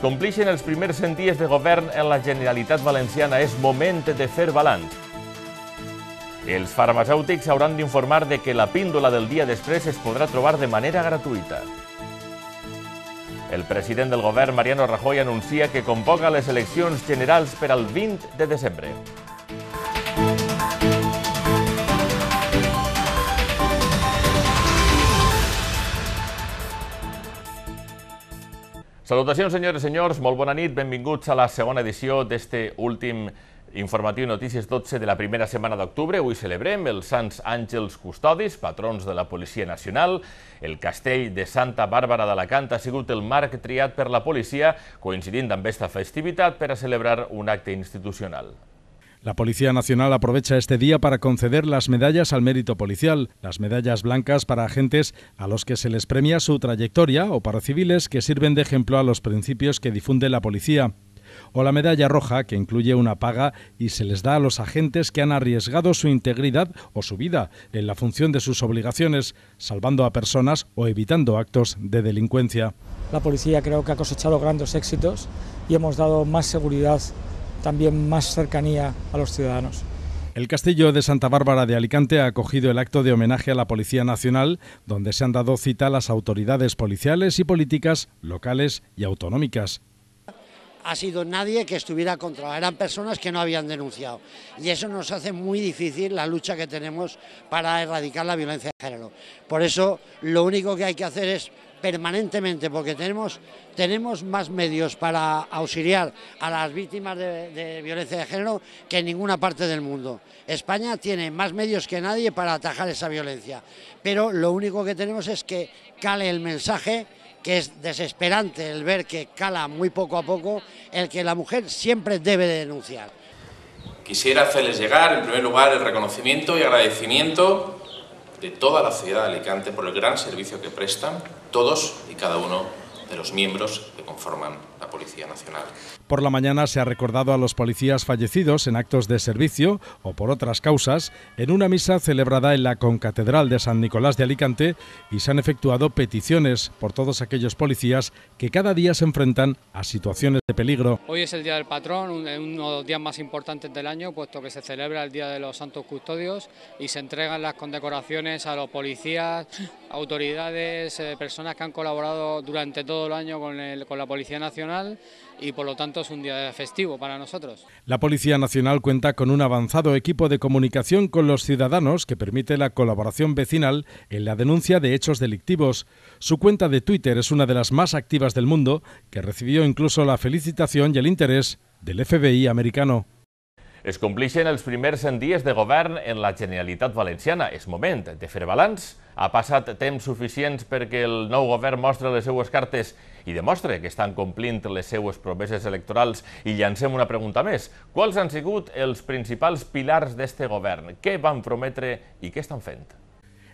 Complixen els primers 100 dies de govern en la Generalitat Valenciana. És moment de fer balanç. Els farmacèutics hauran d'informar de que la píndola del dia després es podrà trobar de manera gratuïta. El president del govern, Mariano Rajoy, anuncia que convoca les eleccions generals per al 20 de desembre. Salutacions, senyores i senyors, molt bona nit, benvinguts a la segona edició d'este últim informatiu Notícies 12 de la primera setmana d'octubre. Avui celebrem els Sants Àngels Custodis, patrons de la Policia Nacional. El castell de Santa Bàrbara d'Alacant ha sigut el marc triat per la policia, coincidint amb aquesta festivitat per a celebrar un acte institucional. La Policía Nacional aprovecha este día para conceder las medallas al mérito policial, las medallas blancas para agentes a los que se les premia su trayectoria o para civiles que sirven de ejemplo a los principios que difunde la policía o la medalla roja que incluye una paga y se les da a los agentes que han arriesgado su integridad o su vida en la función de sus obligaciones, salvando a personas o evitando actos de delincuencia. La policía creo que ha cosechado grandes éxitos y hemos dado más seguridad también más cercanía a los ciudadanos. El Castillo de Santa Bárbara de Alicante ha acogido el acto de homenaje a la Policía Nacional, donde se han dado cita a las autoridades policiales y políticas locales y autonómicas. Ha sido nadie que estuviera contra, eran personas que no habían denunciado. Y eso nos hace muy difícil la lucha que tenemos para erradicar la violencia de género. Por eso lo único que hay que hacer es permanentemente, porque tenemos, tenemos más medios para auxiliar a las víctimas de, de, violencia de género que en ninguna parte del mundo. España tiene más medios que nadie para atajar esa violencia, pero lo único que tenemos es que cale el mensaje que es desesperante el ver que cala muy poco a poco el que la mujer siempre debe denunciar. Quisiera hacerles llegar, en primer lugar, el reconocimiento y agradecimiento de toda la ciudad de Alicante por el gran servicio que prestan todos y cada uno de los miembros que conforman Policía Nacional. Por la mañana se ha recordado a los policías fallecidos en actos de servicio o por otras causas en una misa celebrada en la Concatedral de San Nicolás de Alicante y se han efectuado peticiones por todos aquellos policías que cada día se enfrentan a situaciones de peligro. Hoy es el Día del Patrón, uno de los días más importantes del año, puesto que se celebra el Día de los Santos Custodios y se entregan las condecoraciones a los policías, autoridades, eh, personas que han colaborado durante todo el año con la Policía Nacional y por lo tanto es un día festivo para nosotros. La Policía Nacional cuenta con un avanzado equipo de comunicación con los ciudadanos que permite la colaboración vecinal en la denuncia de hechos delictivos. Su cuenta de Twitter es una de las más activas del mundo, que recibió incluso la felicitación y el interés del FBI americano. Es compleixen els primers 100 dies de govern en la Generalitat Valenciana. Es moment de fer balanç Ha passat temps suficients perquè el nou govern mostre les seues cartes i demostre que estan complint les seues promeses electorals. I llancem una pregunta més. Quals han sigut els principals pilars d'este govern? Què van prometre i què estan fent?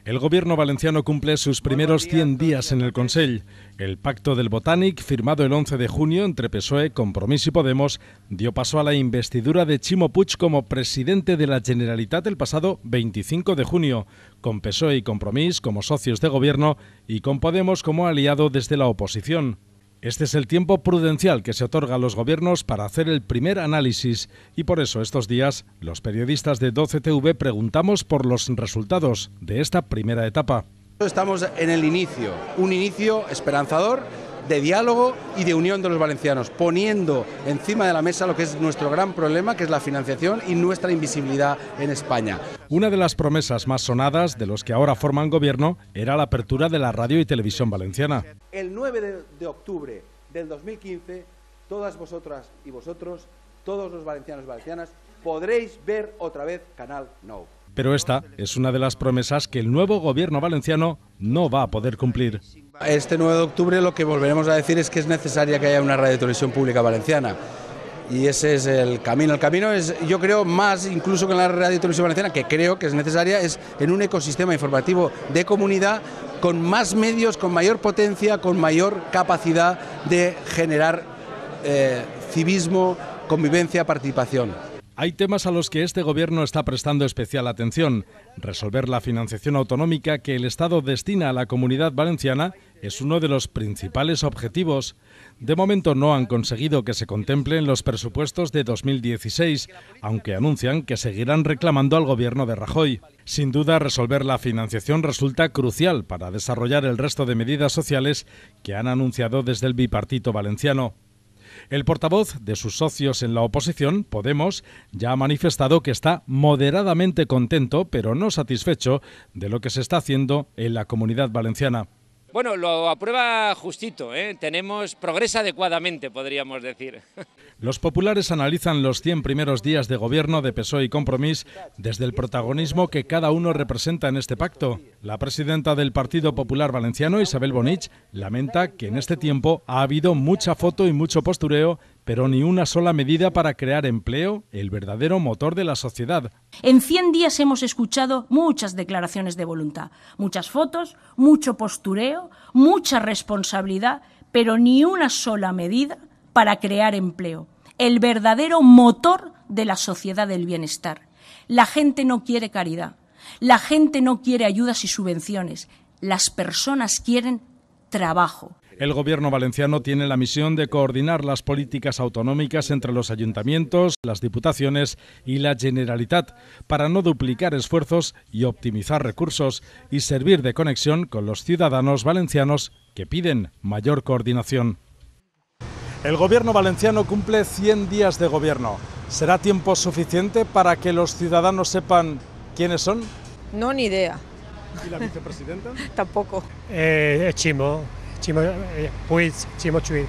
El gobierno valenciano cumple sus primeros 100 días en el Consell. El pacto del Botanic, firmado el 11 de junio entre PSOE, Compromís y Podemos, dio paso a la investidura de Chimo Puig como presidente de la Generalitat el pasado 25 de junio, con PSOE y Compromís como socios de gobierno y con Podemos como aliado desde la oposición. Este es el tiempo prudencial que se otorga a los gobiernos para hacer el primer análisis y por eso estos días los periodistas de 12TV preguntamos por los resultados de esta primera etapa. Estamos en el inicio, un inicio esperanzador de diálogo y de unión de los valencianos, poniendo encima de la mesa lo que es nuestro gran problema, que es la financiación y nuestra invisibilidad en España. Una de las promesas más sonadas de los que ahora forman gobierno era la apertura de la radio y televisión valenciana. El 9 de octubre del 2015, todas vosotras y vosotros, todos los valencianos y valencianas, podréis ver otra vez Canal No. Pero esta es una de las promesas que el nuevo gobierno valenciano no va a poder cumplir. Este 9 de octubre lo que volveremos a decir es que es necesaria que haya una radio televisión pública valenciana. Y ese es el camino. El camino es, yo creo, más incluso que la radio televisión valenciana, que creo que es necesaria, es en un ecosistema informativo de comunidad con más medios, con mayor potencia, con mayor capacidad de generar eh, civismo, convivencia, participación. Hay temas a los que este gobierno está prestando especial atención. Resolver la financiación autonómica que el Estado destina a la comunidad valenciana es uno de los principales objetivos. De momento no han conseguido que se contemplen los presupuestos de 2016, aunque anuncian que seguirán reclamando al gobierno de Rajoy. Sin duda, resolver la financiación resulta crucial para desarrollar el resto de medidas sociales que han anunciado desde el bipartito valenciano. El portavoz de sus socios en la oposición, Podemos, ya ha manifestado que está moderadamente contento, pero no satisfecho, de lo que se está haciendo en la comunidad valenciana. Bueno, lo aprueba justito, ¿eh? tenemos progresa adecuadamente, podríamos decir. Los populares analizan los 100 primeros días de gobierno de PSOE y Compromís desde el protagonismo que cada uno representa en este pacto. La presidenta del Partido Popular Valenciano, Isabel Bonich, lamenta que en este tiempo ha habido mucha foto y mucho postureo pero ni una sola medida para crear empleo, el verdadero motor de la sociedad. En 100 días hemos escuchado muchas declaraciones de voluntad, muchas fotos, mucho postureo, mucha responsabilidad, pero ni una sola medida para crear empleo, el verdadero motor de la sociedad del bienestar. La gente no quiere caridad, la gente no quiere ayudas y subvenciones, las personas quieren trabajo. El Gobierno valenciano tiene la misión de coordinar las políticas autonómicas entre los ayuntamientos, las diputaciones y la Generalitat para no duplicar esfuerzos y optimizar recursos y servir de conexión con los ciudadanos valencianos que piden mayor coordinación. El Gobierno valenciano cumple 100 días de gobierno. ¿Será tiempo suficiente para que los ciudadanos sepan quiénes son? No, ni idea. ¿Y la vicepresidenta? Tampoco. Eh, chimo, sí mucho Puig. Eh,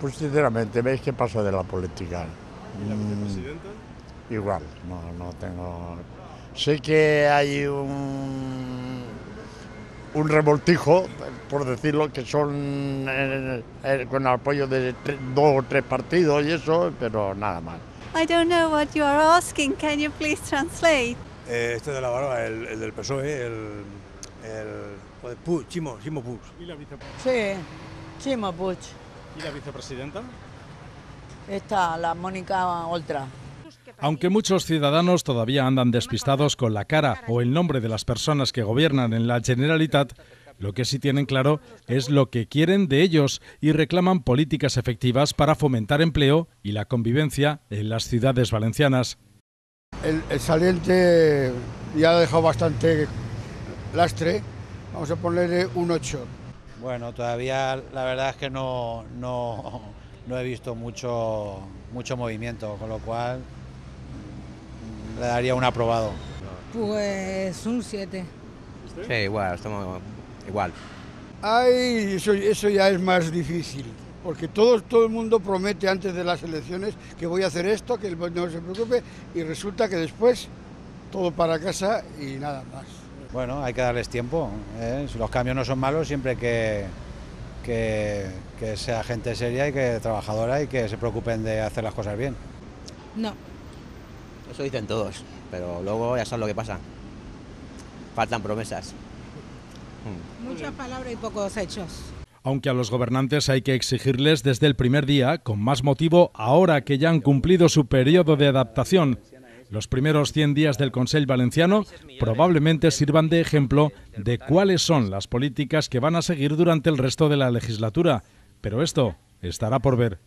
pues sinceramente, veis qué pasa de la política. Mm, igual, no, no tengo... Sé que hay un, un revoltijo, por decirlo, que son eh, eh, con el apoyo de dos o tres partidos y eso, pero nada más. I don't know what you are asking, can you please translate? Eh, este de la barba, el, del PSOE, el pues chimo Chimo, ¿Y la Sí, Chimo Puig. ¿Y la vicepresidenta? Está la Mónica Oltra. Aunque muchos ciudadanos todavía andan despistados con la cara o el nombre de las personas que gobiernan en la Generalitat, lo que sí tienen claro es lo que quieren de ellos y reclaman políticas efectivas para fomentar empleo y la convivencia en las ciudades valencianas. el saliente ya ha dejado bastante lastre Vamos a ponerle un 8. Bueno, todavía la verdad es que no, no, he visto mucho, mucho movimiento, con lo cual le daría un aprobado. Pues un 7. Sí, igual, estamos igual. Ay, eso, ya es más difícil, porque todo, todo el mundo promete antes de las elecciones que voy a hacer esto, que el no se preocupe, y resulta que después todo para casa y nada más. Bueno, hay que darles tiempo. ¿eh? Los cambios no son malos siempre que, que, que, sea gente seria y que trabajadora y que se preocupen de hacer las cosas bien. No. Eso dicen todos, pero luego ya sabes lo que pasa. Faltan promesas. Hmm. Muchas palabras y pocos hechos. Aunque a los gobernantes hay que exigirles desde el primer día, con más motivo ahora que ya han cumplido su periodo de adaptación los primeros 100 días del Consejo Valenciano probablemente sirvan de ejemplo de cuáles son las políticas que van a seguir durante el resto de la legislatura, pero esto estará por ver.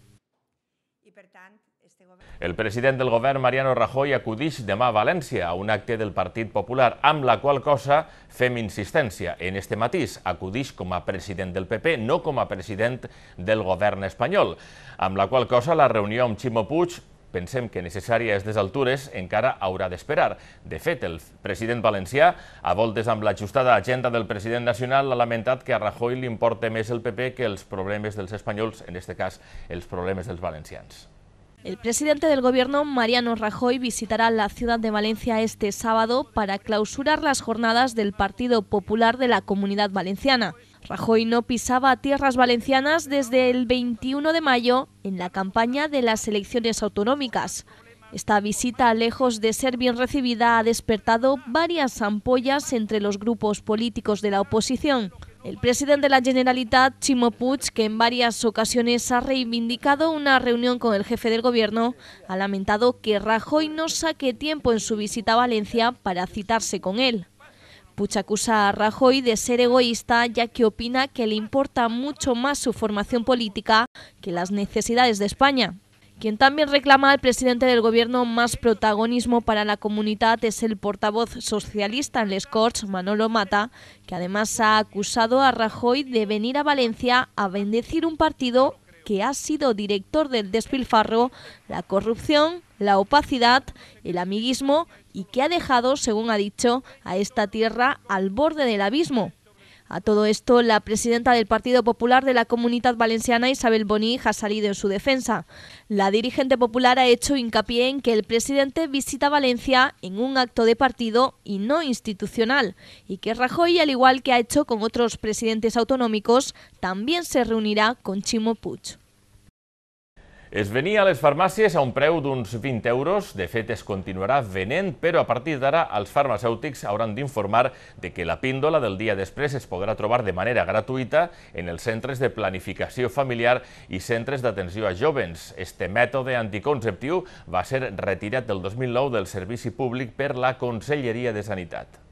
El presidente del gobierno Mariano Rajoy, acudís de a Valencia, a un acte del Partido Popular, amb cual cosa fem insistencia En este matiz acudís como presidente del PP, no como presidente del gobierno español, amb la cual cosa la reunión Chimopuch. pensem que necessària és desaltures encara haurà d'esperar. De fet, el president valencià, a voltes amb l'ajustada agenda del president nacional, ha lamentat que a Rajoy li importa més el PP que els problemes dels espanyols, en aquest cas els problemes dels valencians. El presidente del gobierno, Mariano Rajoy, visitará la ciudad de Valencia este sábado para clausurar las jornadas del Partido Popular de la Comunidad Valenciana. Rajoy no pisaba tierras valencianas desde el 21 de mayo en la campaña de las elecciones autonómicas. Esta visita, lejos de ser bien recibida, ha despertado varias ampollas entre los grupos políticos de la oposición. El presidente de la Generalitat, Chimo Puig, que en varias ocasiones ha reivindicado una reunión con el jefe del gobierno, ha lamentado que Rajoy no saque tiempo en su visita a Valencia para citarse con él. Puig acusa a Rajoy de ser egoísta ya que opina que le importa mucho más su formación política que las necesidades de España. Quien también reclama al presidente del gobierno más protagonismo para la comunidad es el portavoz socialista en Les Corts, Manolo Mata, que además ha acusado a Rajoy de venir a Valencia a bendecir un partido que ha sido director del despilfarro, la corrupción, la opacidad, el amiguismo y que ha dejado, según ha dicho, a esta tierra al borde del abismo. A todo esto, la presidenta del Partido Popular de la Comunidad Valenciana, Isabel Bonig, ha salido en su defensa. La dirigente popular ha hecho hincapié en que el presidente visita Valencia en un acto de partido y no institucional, y que Rajoy, al igual que ha hecho con otros presidentes autonómicos, también se reunirá con Chimo Puig. Es venia a les farmàcies a un preu d'uns 20 euros, de fet es continuarà venent, però a partir d'ara els farmacèutics hauran d'informar de que la píndola del dia després es podrà trobar de manera gratuïta en els centres de planificació familiar i centres d'atenció a jovens. Este mètode anticonceptiu va ser retirat del 2009 del Servici Públic per la Conselleria de Sanitat.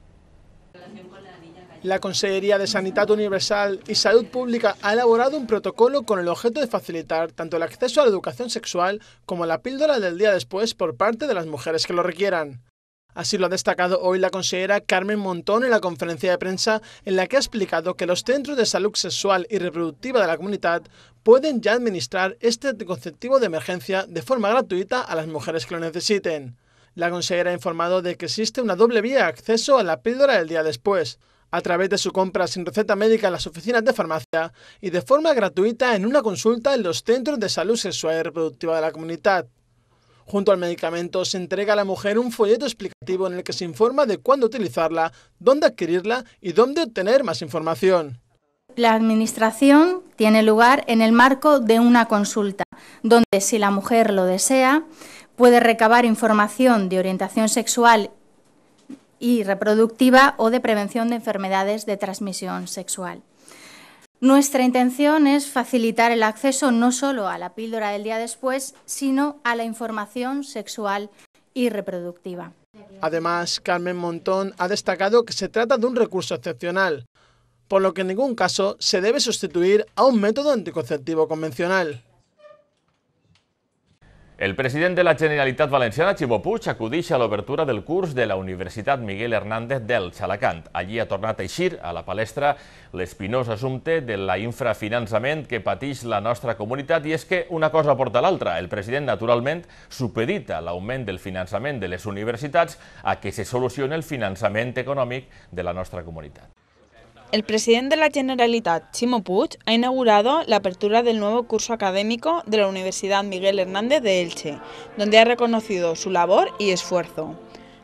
La Consejería de Sanidad Universal y Salud Pública ha elaborado un protocolo con el objeto de facilitar tanto el acceso a la educación sexual como la píldora del día después por parte de las mujeres que lo requieran. Así lo ha destacado hoy la consejera Carmen Montón en la conferencia de prensa en la que ha explicado que los centros de salud sexual y reproductiva de la comunidad pueden ya administrar este anticonceptivo de emergencia de forma gratuita a las mujeres que lo necesiten. La consejera ha informado de que existe una doble vía de acceso a la píldora del día después a través de su compra sin receta médica en las oficinas de farmacia y de forma gratuita en una consulta en los centros de salud sexual y reproductiva de la comunidad. Junto al medicamento se entrega a la mujer un folleto explicativo en el que se informa de cuándo utilizarla, dónde adquirirla y dónde obtener más información. La administración tiene lugar en el marco de una consulta, donde si la mujer lo desea, puede recabar información de orientación sexual y reproductiva o de prevención de enfermedades de transmisión sexual. Nuestra intención es facilitar el acceso no solo a la píldora del día después, sino a la información sexual y reproductiva. Además, Carmen Montón ha destacado que se trata de un recurso excepcional, por lo que en ningún caso se debe sustituir a un método anticonceptivo convencional. El president de la Generalitat Valenciana, Ximo Puig, acudeix a l'obertura del curs de la Universitat Miguel Hernández del Xalacant. Allí ha tornat a eixir a la palestra l'espinós assumpte de la infrafinançament que pateix la nostra comunitat i és que una cosa porta a l'altra. El president, naturalment, supedita l'augment del finançament de les universitats a que se solucione el finançament econòmic de la nostra comunitat. El presidente de la Generalitat, Chimo Puig, ha inaugurado la apertura del nuevo curso académico de la Universidad Miguel Hernández de Elche, donde ha reconocido su labor y esfuerzo.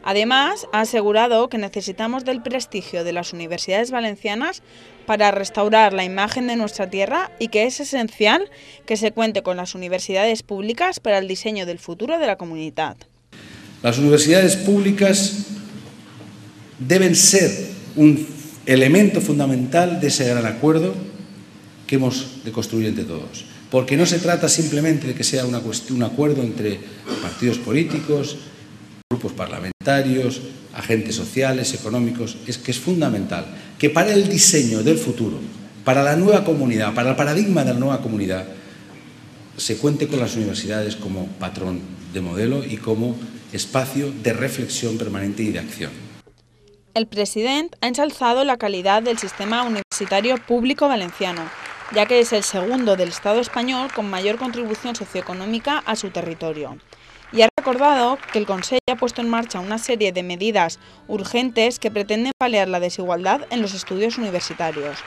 Además, ha asegurado que necesitamos del prestigio de las universidades valencianas para restaurar la imagen de nuestra tierra y que es esencial que se cuente con las universidades públicas para el diseño del futuro de la comunidad. Las universidades públicas deben ser un elemento fundamental de ese gran acuerdo que hemos de construir entre todos. Porque no se trata simplemente de que sea un acuerdo entre partidos políticos, grupos parlamentarios, agentes sociales, económicos, es que es fundamental que para el diseño del futuro, para la nueva comunidad, para el paradigma de la nueva comunidad, se cuente con las universidades como patrón de modelo y como espacio de reflexión permanente y de acción. El presidente ha ensalzado la calidad del sistema universitario público valenciano, ya que es el segundo del Estado español con mayor contribución socioeconómica a su territorio. Y ha recordado que el Consejo ha puesto en marcha una serie de medidas urgentes que pretenden paliar la desigualdad en los estudios universitarios,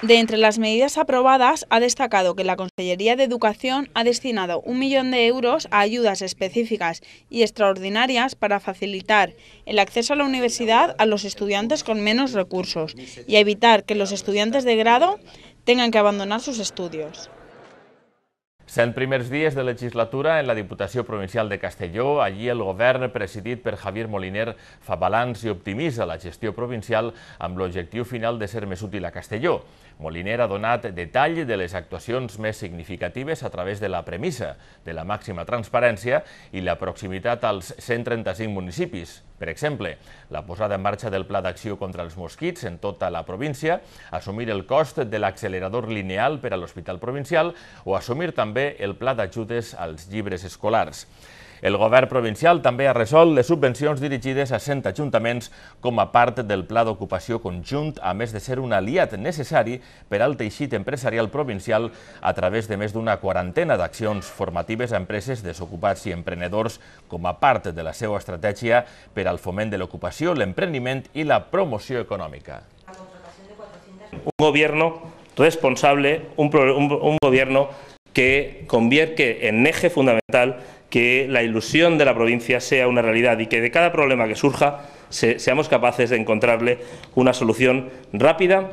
de entre las medidas aprobadas, ha destacado que la Consellería de Educación ha destinado un millón de euros a ayudas específicas y extraordinarias para facilitar el acceso a la universidad a los estudiantes con menos recursos y evitar que los estudiantes de grado tengan que abandonar sus estudios. Cent primers dies de legislatura en la Diputació Provincial de Castelló, allí el govern presidit per Javier Moliner fa balanç i optimitza la gestió provincial amb l'objectiu final de ser més útil a Castelló. Moliner ha donat detall de les actuacions més significatives a través de la premissa de la màxima transparència i la proximitat als 135 municipis. Per exemple, la posada en marxa del Pla d'Acció contra els Mosquits en tota la província, assumir el cost de l'accelerador lineal per a l'Hospital Provincial o assumir també també el pla d'ajudes als llibres escolars. El govern provincial també ha resolt les subvencions dirigides a 100 ajuntaments com a part del pla d'ocupació conjunt, a més de ser un aliat necessari per al teixit empresarial provincial a través de més d'una quarantena d'accions formatives a empreses desocupats i emprenedors com a part de la seva estratègia per al foment de l'ocupació, l'empreniment i la promoció econòmica. Un gobierno responsable, un, un, un gobierno que convierte en eje fundamental que la ilusión de la provincia sea una realidad y que de cada problema que surja seamos capaces de encontrarle una solución rápida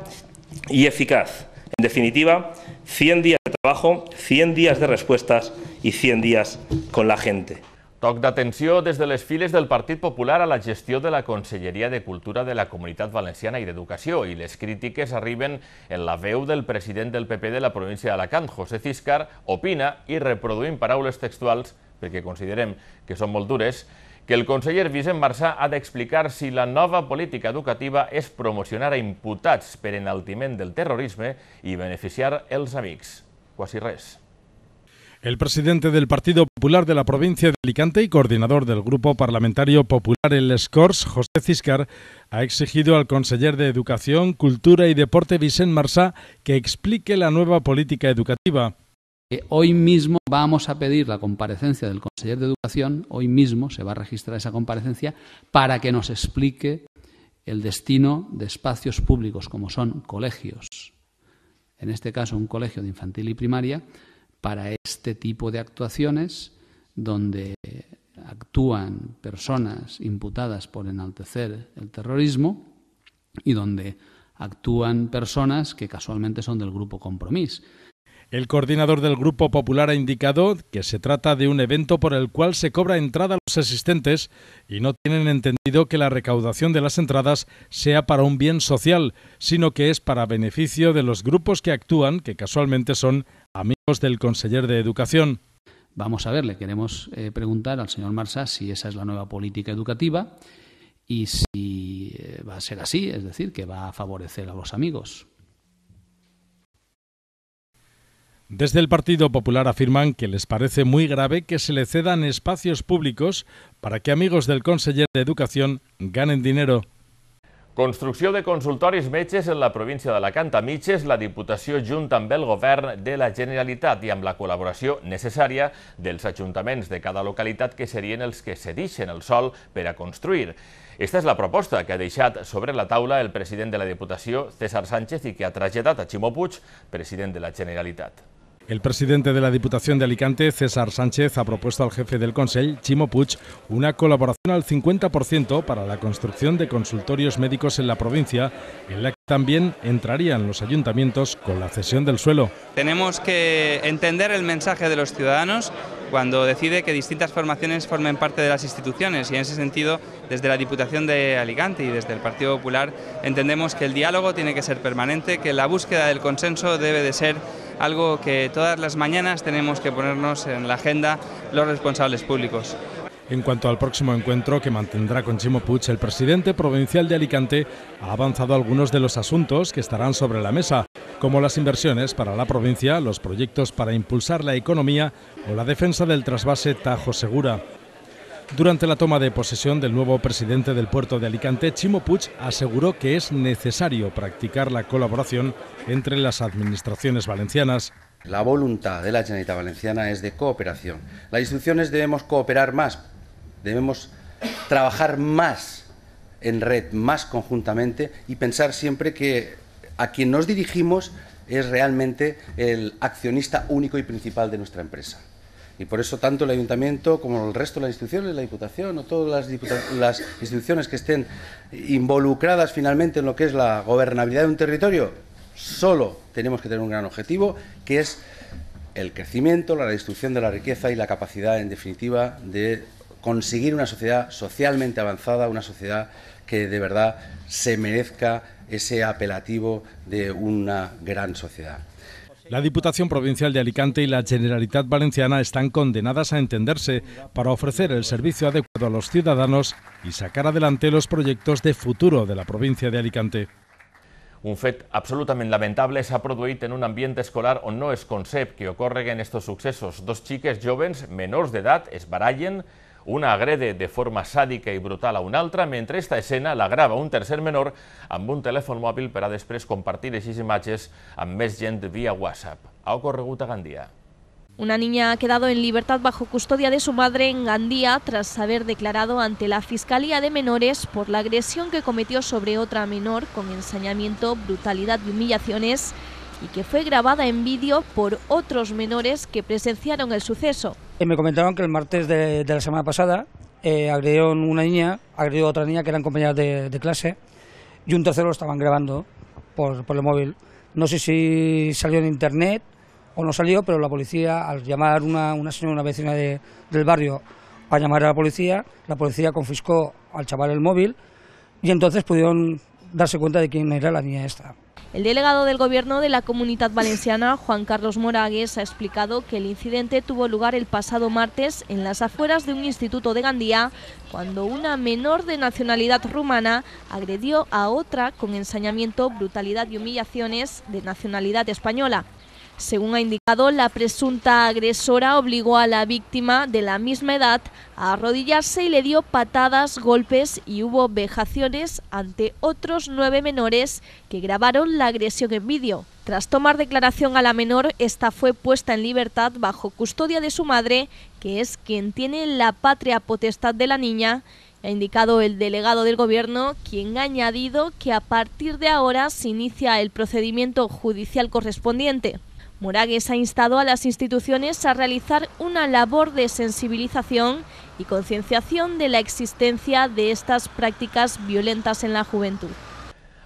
y eficaz. En definitiva, 100 días de trabajo, 100 días de respuestas y 100 días con la gente. Toc d'atenció des de les files del Partit Popular a la gestió de la Conselleria de Cultura de la Comunitat Valenciana i d'Educació i les crítiques arriben en la veu del president del PP de la província d'Alacant, José Ciscar, opina i reproduint paraules textuals, perquè considerem que són molt dures, que el conseller Vicent Marçà ha d'explicar si la nova política educativa és promocionar a imputats per enaltiment del terrorisme i beneficiar els amics. Quasi res. El presidente del Partido Popular de la provincia de Alicante y coordinador del Grupo Parlamentario Popular el SCORS... José Ciscar, ha exigido al conseller de Educación, Cultura y Deporte, Vicent Marsá, que explique la nueva política educativa. Hoy mismo vamos a pedir la comparecencia del conseller de Educación, hoy mismo se va a registrar esa comparecencia para que nos explique el destino de espacios públicos como son colegios, en este caso un colegio de infantil y primaria, para este tipo de actuaciones donde actúan personas imputadas por enaltecer el terrorismo y donde actúan personas que casualmente son del grupo Compromís. El coordinador del Grupo Popular ha indicado que se trata de un evento por el cual se cobra entrada a los asistentes y no tienen entendido que la recaudación de las entradas sea para un bien social, sino que es para beneficio de los grupos que actúan, que casualmente son del conseller de Educación. Vamos a ver, le queremos eh, preguntar al señor Marsa si esa es la nueva política educativa y si eh, va a ser así, es decir, que va a favorecer a los amigos. Desde el Partido Popular afirman que les parece muy grave que se le cedan espacios públicos para que amigos del conseller de Educación ganen dinero. Construcció de consultoris metges en la província de la a mitges, la Diputació junta amb el Govern de la Generalitat i amb la col·laboració necessària dels ajuntaments de cada localitat que serien els que cedixen el sol per a construir. Esta és la proposta que ha deixat sobre la taula el president de la Diputació, César Sánchez, i que ha traslladat a Ximo Puig, president de la Generalitat. El presidente de la Diputación de Alicante, César Sánchez, ha propuesto al jefe del Consejo, Chimo Puig, una colaboración al 50% para la construcción de consultorios médicos en la provincia, en la que también entrarían los ayuntamientos con la cesión del suelo. Tenemos que entender el mensaje de los ciudadanos cuando decide que distintas formaciones formen parte de las instituciones y en ese sentido, desde la Diputación de Alicante y desde el Partido Popular, entendemos que el diálogo tiene que ser permanente, que la búsqueda del consenso debe de ser algo que todas las mañanas tenemos que ponernos en la agenda los responsables públicos. En cuanto al próximo encuentro que mantendrá con Chimo Puig, el presidente provincial de Alicante ha avanzado algunos de los asuntos que estarán sobre la mesa, como las inversiones para la provincia, los proyectos para impulsar la economía o la defensa del trasvase Tajo Segura. Durante la toma de posesión del nuevo presidente del puerto de Alicante, Chimo Puig aseguró que es necesario practicar la colaboración entre las administraciones valencianas. La voluntad de la Generalitat Valenciana es de cooperación. Las instituciones debemos cooperar más, debemos trabajar más en red, más conjuntamente y pensar siempre que a quien nos dirigimos es realmente el accionista único y principal de nuestra empresa. Y por eso tanto el ayuntamiento como el resto de las instituciones, la Diputación o todas las, instituciones que estén involucradas finalmente en lo que es la gobernabilidad de un territorio, solo tenemos que tener un gran objetivo, que es el crecimiento, la redistribución de la riqueza y la capacidad, en definitiva, de conseguir una sociedad socialmente avanzada, una sociedad que de verdad se merezca ese apelativo de una gran sociedad. La Diputación Provincial de Alicante y la Generalitat Valenciana están condenadas a entenderse para ofrecer el servicio adecuado a los ciudadanos y sacar adelante los proyectos de futuro de la provincia de Alicante. Un fet absolutamente lamentable se ha producido en un ambiente escolar o no es concepto que en estos sucesos. Dos chicas jóvenes, menores de edad, barallen una agrede de forma sádica y brutal a una otra, mientras esta escena la graba un tercer menor amb un teléfono móvil para después compartir ese imágenes a més vía WhatsApp. Ha ocorregut a Gandía. Una niña ha quedado en libertad bajo custodia de su madre en Gandía tras haber declarado ante la Fiscalía de Menores por la agresión que cometió sobre otra menor con ensañamiento, brutalidad y humillaciones y que fue grabada en vídeo por otros menores que presenciaron el suceso. Eh, me comentaron que el martes de, la semana pasada eh, agredieron una niña, agredió a otra niña que eran compañeras de, clase y un tercero lo estaban grabando por, por el móvil. No sé si salió en internet o no salió, pero la policía, al llamar una, una señora, una vecina del barrio, a llamar a la policía, la policía confiscó al chaval el móvil y entonces pudieron darse cuenta de quién era la niña esta. El delegado del Gobierno de la Comunidad Valenciana, Juan Carlos Moragues, ha explicado que el incidente tuvo lugar el pasado martes en las afueras de un instituto de Gandía, cuando una menor de nacionalidad rumana agredió a otra con ensañamiento, brutalidad y humillaciones de nacionalidad española. Según ha indicado, la presunta agresora obligó a la víctima de la misma edad a arrodillarse y le dio patadas, golpes y hubo vejaciones ante otros nueve menores que grabaron la agresión en vídeo. Tras tomar declaración a la menor, esta fue puesta en libertad bajo custodia de su madre, que es quien tiene la patria potestad de la niña, ha indicado el delegado del Gobierno, quien ha añadido que a partir de ahora se inicia el procedimiento judicial correspondiente. Moragues ha instado a las instituciones a realizar una labor de sensibilización y concienciación de la existencia de estas prácticas violentas en la juventud.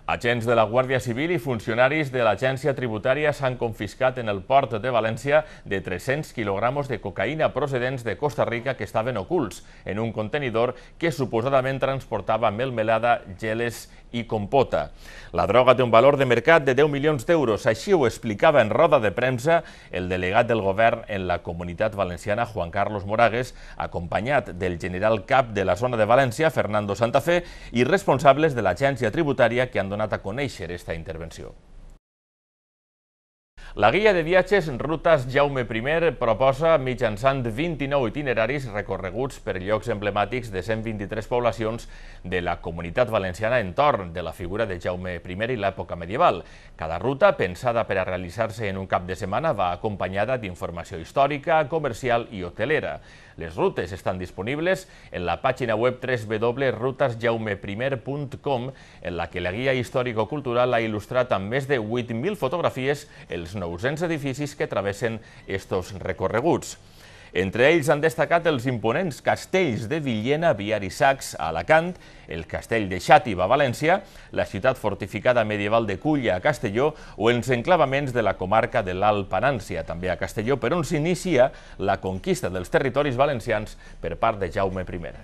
Agents de la Guardia Civil y funcionaris de la Tributaria se han confiscado en el port de Valencia de 300 kilogramos de cocaína procedentes de Costa Rica que estaban ocults en un contenedor que supuestamente transportaba melmelada, geles i compota. La droga té un valor de mercat de 10 milions d'euros, així ho explicava en roda de premsa el delegat del govern en la comunitat valenciana, Juan Carlos Moragues, acompanyat del general cap de la zona de València, Fernando Fe, i responsables de l'agència tributària que han donat a conèixer aquesta intervenció. La guia de viatges Rutes Jaume I proposa, mitjançant 29 itineraris recorreguts per llocs emblemàtics de 123 poblacions de la comunitat valenciana entorn de la figura de Jaume I i l'època medieval. Cada ruta, pensada per a realitzar-se en un cap de setmana, va acompanyada d'informació històrica, comercial i hotelera. Les rutes estan disponibles en la pàgina web www.rutasjaumeprimer.com en la que la guia històrico-cultural ha il·lustrat amb més de 8.000 fotografies els 900 edificis que travessen estos recorreguts. Entre ells han destacat els imponents castells de Villena, Viar i Sacs, a Alacant, el castell de Xàtiva, a València, la ciutat fortificada medieval de Culla, a Castelló, o els enclavaments de la comarca de l'Alt Panància, també a Castelló, per on s'inicia la conquista dels territoris valencians per part de Jaume I.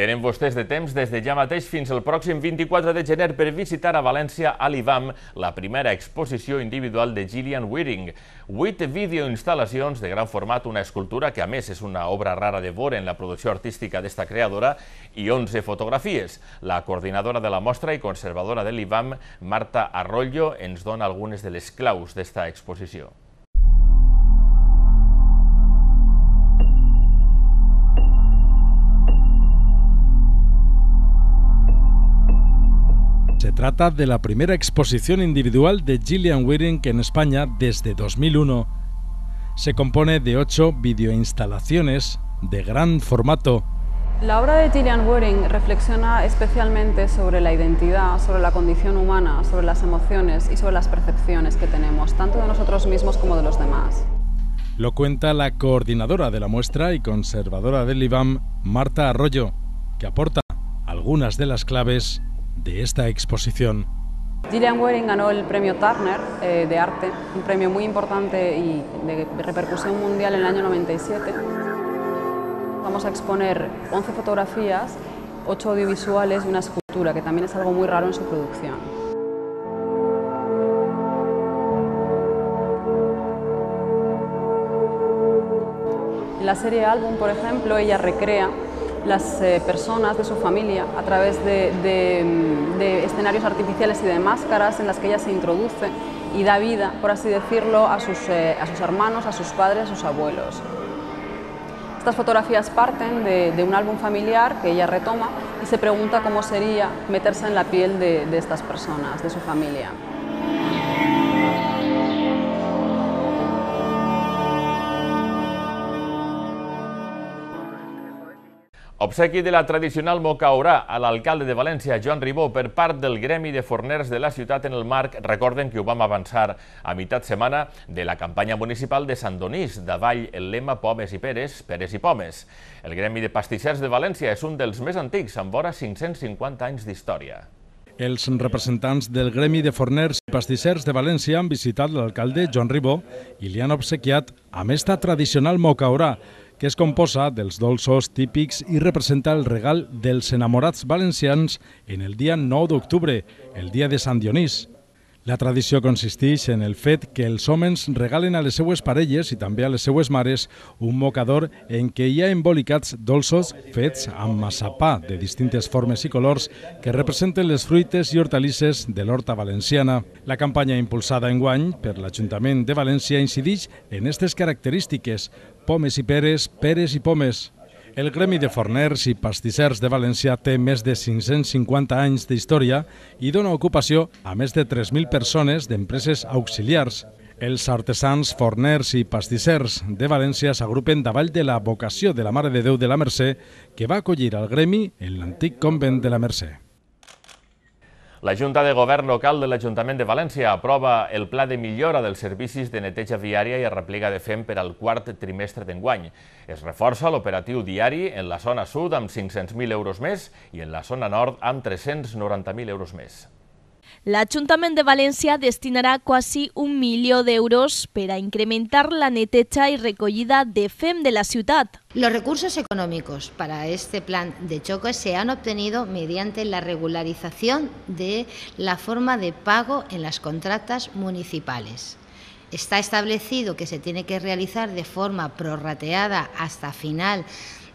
Tenen vostès de temps des de ja mateix fins al pròxim 24 de gener per visitar a València a l'IVAM la primera exposició individual de Gillian Wearing. Vuit videoinstal·lacions de gran format, una escultura que a més és una obra rara de veure en la producció artística d'esta creadora i 11 fotografies. La coordinadora de la mostra i conservadora de l'IVAM, Marta Arroyo, ens dona algunes de les claus d'esta exposició. Se trata de la primera exposición individual de Gillian Wearing en España desde 2001. Se compone de ocho videoinstalaciones de gran formato. La obra de Gillian Wearing reflexiona especialmente sobre la identidad, sobre la condición humana, sobre las emociones y sobre las percepciones que tenemos, tanto de nosotros mismos como de los demás. Lo cuenta la coordinadora de la muestra y conservadora del IBAM, Marta Arroyo, que aporta algunas de las claves de esta exposición. Gillian Waring ganó el premio Turner eh, de arte, un premio muy importante y de repercusión mundial en el año 97. Vamos a exponer 11 fotografías, 8 audiovisuales y una escultura, que también es algo muy raro en su producción. En la serie Álbum, por ejemplo, ella recrea las eh, personas de su familia a través de, escenarios artificiales y de máscaras en las que ella se introduce y da vida, por así decirlo, a sus, eh, hermanos, a sus padres, a sus abuelos. Estas fotografías parten de, un álbum familiar que ella retoma y se pregunta cómo sería meterse en la piel de estas personas, de su familia. Obsequi de la tradicional mocaurà a l'alcalde de València, Joan Ribó, per part del Gremi de Forners de la ciutat en el marc, recorden que ho vam avançar a meitat setmana de la campanya municipal de Sant Donís, davall el lema Pomes i Peres, Peres i Pomes. El Gremi de Pastissers de València és un dels més antics, amb vora 550 anys d'història. Els representants del Gremi de Forners i Pastissers de València han visitat l'alcalde Joan Ribó i li han obsequiat amb esta tradicional mocaurà, que es composa dels dolços típics i representa el regal dels enamorats valencians en el dia 9 d'octubre, el dia de Sant Dionís. La tradició consisteix en el fet que els homes regalen a les seues parelles i també a les seues mares un mocador en què hi ha embolicats dolços fets amb massapà de distintes formes i colors que representen les fruites i hortalisses de l'horta valenciana. La campanya impulsada en guany per l'Ajuntament de València incideix en aquestes característiques, pomes i peres, peres i pomes. El Gremi de Forners i Pastissers de València té més de 550 anys d'història i dona ocupació a més de 3.000 persones d'empreses auxiliars. Els artesans, forners i pastissers de València s'agrupen davall de la vocació de la Mare de Déu de la Mercè que va acollir al gremi en l'antic convent de la Mercè. La Junta de Govern Local de l'Ajuntament de València aprova el pla de millora dels servicis de neteja viària i arreplega de fem per al quart trimestre d'enguany. Es reforça l'operatiu diari en la zona sud amb 500.000 euros més i en la zona nord amb 390.000 euros més. Ayuntamiento de Valencia destinará casi un millón de euros para incrementar la neteja y recollida de FEM de la ciudad. Los recursos económicos para este plan de choque se han obtenido mediante la regularización de la forma de pago en las contratas municipales. Está establecido que se tiene que realizar de forma prorrateada hasta final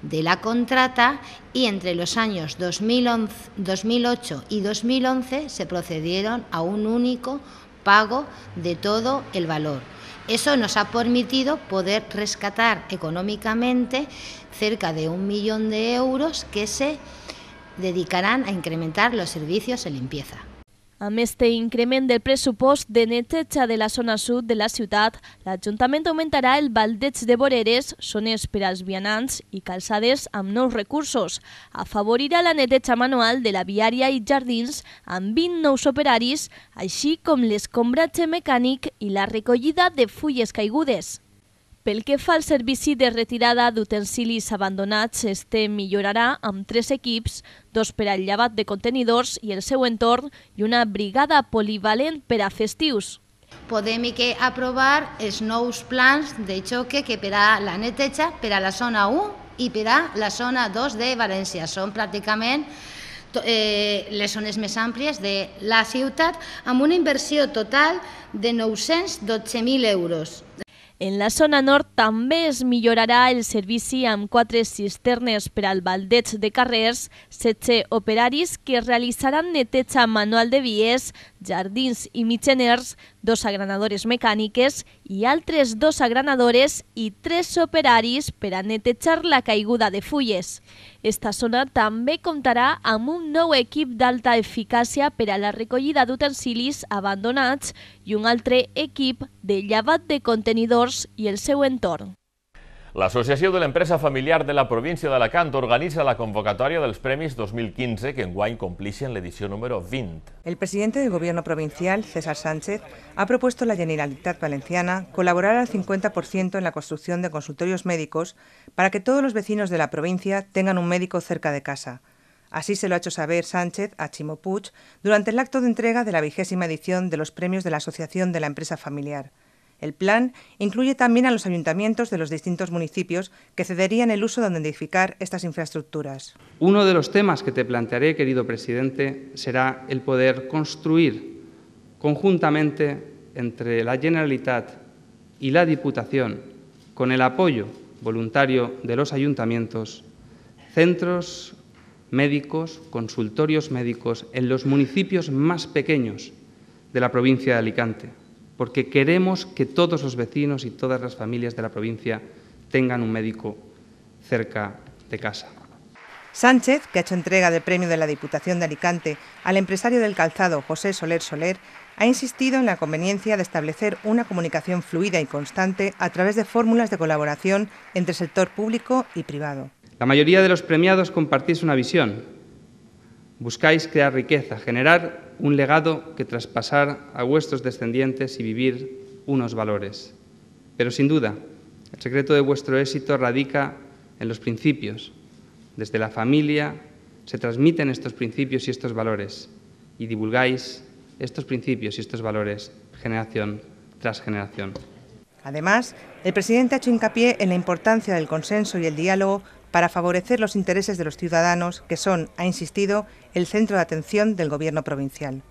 de la contrata y entre los años 2008 y 2011 se procedieron a un único pago de todo el valor. Eso nos ha permitido poder rescatar económicamente cerca de un millón de euros que se dedicarán a incrementar los servicios de limpieza. Amb este increment del pressupost de neteja de la zona sud de la ciutat, l'Ajuntament augmentarà el baldeig de voreres, zones per als vianants i calçades amb nous recursos. Afavorirà la neteja manual de la viària i jardins amb 20 nous operaris, així com l'escombratge mecànic i la recollida de fulles caigudes. Pel que fa al servici de retirada d'utensilis abandonats, este millorarà amb tres equips, dos per al llevat de contenidors i el seu entorn i una brigada polivalent per a festius. Podem i que aprovar els nous plans de xoque que per a la neteja per a la zona 1 i per a la zona 2 de València. Són pràcticament eh, les zones més àmplies de la ciutat amb una inversió total de 912.000 euros. En la zona nord també es millorarà el servici amb quatre cisternes per al baldeig de carrers, setze operaris que realitzaran neteja manual de vies, jardins i mitjaners, dos agranadores mecàniques i altres dos agranadores i tres operaris per a netejar la caiguda de fulles. Esta zona també comptarà amb un nou equip d'alta eficàcia per a la recollida d'utensilis abandonats i un altre equip de llevat de contenidors i el seu entorn. La Asociación de la Empresa Familiar de la Provincia de Alacant organiza la de dels Premis 2015 que en en la edición número 20. El presidente del gobierno provincial, César Sánchez, ha propuesto a la Generalitat Valenciana colaborar al 50% en la construcción de consultorios médicos para que todos los vecinos de la provincia tengan un médico cerca de casa. Así se lo ha hecho saber Sánchez a Chimo Puig durante el acto de entrega de la vigésima edición de los premios de la Asociación de la Empresa Familiar. El plan incluye también a los ayuntamientos de los distintos municipios que cederían el uso de edificar estas infraestructuras. Uno de los temas que te plantearé, querido presidente, será el poder construir conjuntamente entre la Generalitat y la Diputación, con el apoyo voluntario de los ayuntamientos, centros médicos, consultorios médicos en los municipios más pequeños de la provincia de Alicante porque queremos que todos los vecinos y todas las familias de la provincia tengan un médico cerca de casa. Sánchez, que ha hecho entrega del premio de la Diputación de Alicante al empresario del calzado José Soler Soler, ha insistido en la conveniencia de establecer una comunicación fluida y constante a través de fórmulas de colaboración entre sector público y privado. La mayoría de los premiados compartís una visión. Buscáis crear riqueza, generar un legado que traspasar a vuestros descendientes y vivir unos valores. Pero sin duda, el secreto de vuestro éxito radica en los principios. Desde la familia se transmiten estos principios y estos valores y divulgáis estos principios y estos valores generación tras generación. Además, el presidente ha hecho hincapié en la importancia del consenso y el diálogo para favorecer los intereses de los ciudadanos, que son, ha insistido, el centro de atención del Gobierno provincial.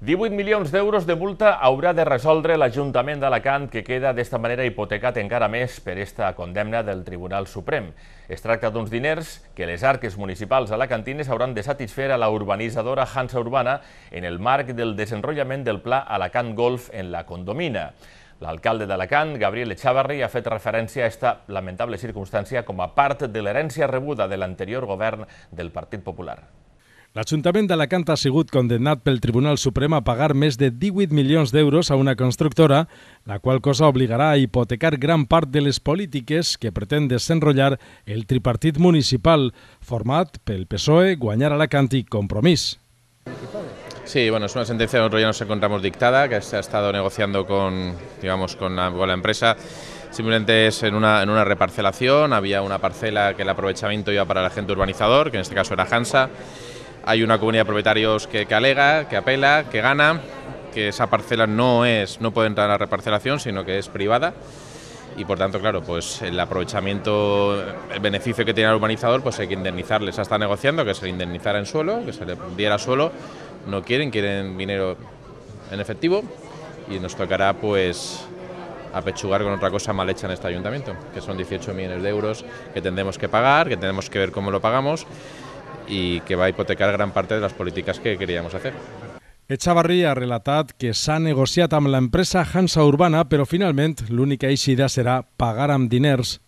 18 milions d'euros de multa haurà de resoldre l'Ajuntament d'Alacant, que queda d'esta manera hipotecat encara més per esta condemna del Tribunal Suprem. Es tracta d'uns diners que les arques municipals alacantines hauran de satisfer a la urbanitzadora Hansa Urbana en el marc del desenrotllament del Pla Alacant Golf en la Condomina. L'alcalde d'Alacant, Gabriel Echavarri, ha fet referència a aquesta lamentable circumstància com a part de l'herència rebuda de l'anterior govern del Partit Popular. L'Ajuntament d'Alacant ha sigut condemnat pel Tribunal Suprem a pagar més de 18 milions d'euros a una constructora, la qual cosa obligarà a hipotecar gran part de les polítiques que pretén desenrotllar el tripartit municipal, format pel PSOE, Guanyar Alacant i Compromís. Sí, bueno, es una sentencia que nosotros ya nos encontramos dictada, que se ha estado negociando con, digamos, con la, empresa. Simplemente es en una, reparcelación, había una parcela que el aprovechamiento iba para la gente urbanizador, que en este caso era Hansa. Hay una comunidad de propietarios que, alega, que apela, que gana, que esa parcela no, es, no puede entrar en la reparcelación, sino que es privada y por tanto, claro, pues el aprovechamiento, el beneficio que tiene el urbanizador, pues hay que indemnizarle. Se está negociando que se le indemnizara en suelo, que se le diera suelo, no quieren, quieren dinero en efectivo y nos tocará pues apechugar con otra cosa mal hecha en este ayuntamiento, que son 18 millones de euros que tendremos que pagar, que tenemos que ver cómo lo pagamos y que va a hipotecar gran parte de las políticas que queríamos hacer. Echavarría ha que negociado con la empresa Hansa Urbana, pero finalmente la única idea será pagar amb diners.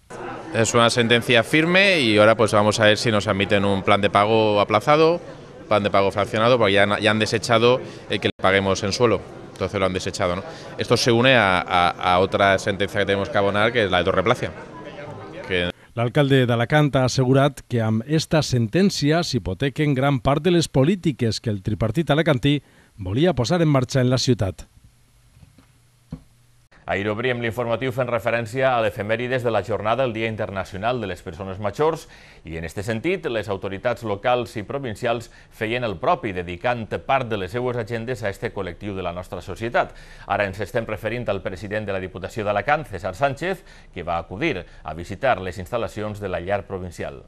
Es una sentencia firme y ahora pues vamos a ver si nos admiten un plan de pago aplazado pan de pago fraccionado, porque ya han, desechado el que le paguemos en suelo entonces lo han desechado. Esto se une a, otra sentencia que tenemos que abonar, que es la de Torreplacia. Que... de de ha assegurat que estas sentencias sentència gran parte de les polítiques que el tripartit alacantí a posar en marcha en la ciudad. Ahir obríem l'informatiu fent referència a l'efemèrides de la jornada del Dia Internacional de les Persones Majors i en aquest sentit les autoritats locals i provincials feien el propi dedicant part de les seues agendes a aquest col·lectiu de la nostra societat. Ara ens estem referint al president de la Diputació d'Alacant, César Sánchez, que va acudir a visitar les instal·lacions de la llar provincial.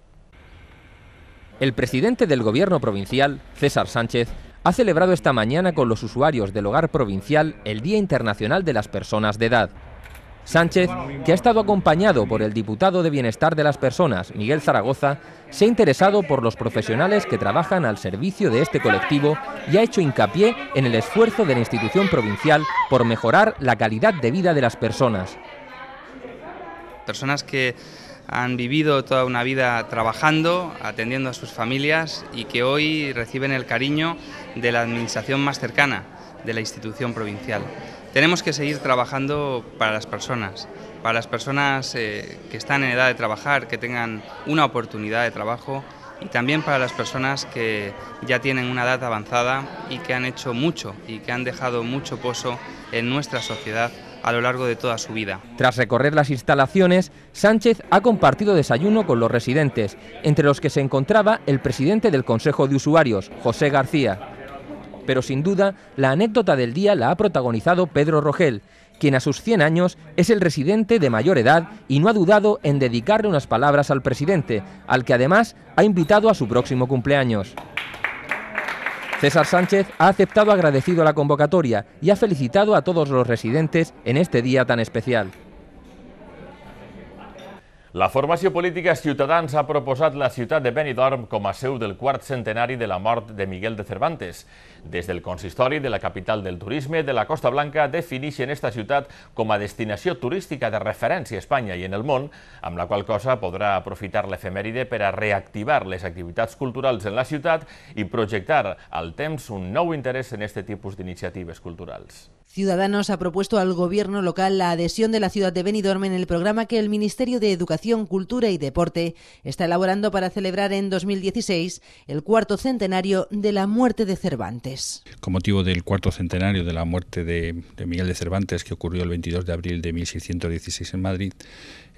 El presidente del gobierno provincial, César Sánchez, ha celebrado esta mañana con los usuarios del hogar provincial el Día Internacional de las Personas de Edad. Sánchez, que ha estado acompañado por el diputado de Bienestar de las Personas, Miguel Zaragoza, se ha interesado por los profesionales que trabajan al servicio de este colectivo y ha hecho hincapié en el esfuerzo de la institución provincial por mejorar la calidad de vida de las personas. Personas que han vivido toda una vida trabajando, atendiendo a sus familias y que hoy reciben el cariño de la administración más cercana de la institución provincial. Tenemos que seguir trabajando para las personas, para las personas eh, que están en edad de trabajar, que tengan una oportunidad de trabajo y también para las personas que ya tienen una edad avanzada y que han hecho mucho y que han dejado mucho pozo en nuestra sociedad a lo largo de toda su vida. Tras recorrer las instalaciones, Sánchez ha compartido desayuno con los residentes, entre los que se encontraba el presidente del Consejo de Usuarios, José García pero sin duda la anécdota del día la ha protagonizado Pedro Rogel, quien a sus 100 años es el residente de mayor edad y no ha dudado en dedicarle unas palabras al presidente, al que además ha invitado a su próximo cumpleaños. César Sánchez ha aceptado agradecido la convocatoria y ha felicitado a todos los residentes en este día tan especial. La formació política Ciutadans ha proposat la ciutat de Benidorm com a seu del quart centenari de la mort de Miguel de Cervantes. Des del consistori de la capital del turisme de la Costa Blanca definixen aquesta ciutat com a destinació turística de referència a Espanya i en el món, amb la qual cosa podrà aprofitar l'efemèride per a reactivar les activitats culturals en la ciutat i projectar al temps un nou interès en aquest tipus d'iniciatives culturals. Ciudadanos ha propuesto al gobierno local la adhesión de la ciudad de Benidorm en el programa que el Ministerio de Educación, Cultura y Deporte está elaborando para celebrar en 2016 el cuarto centenario de la muerte de Cervantes. Con motivo del cuarto centenario de la muerte de, de Miguel de Cervantes, que ocurrió el 22 de abril de 1616 en Madrid,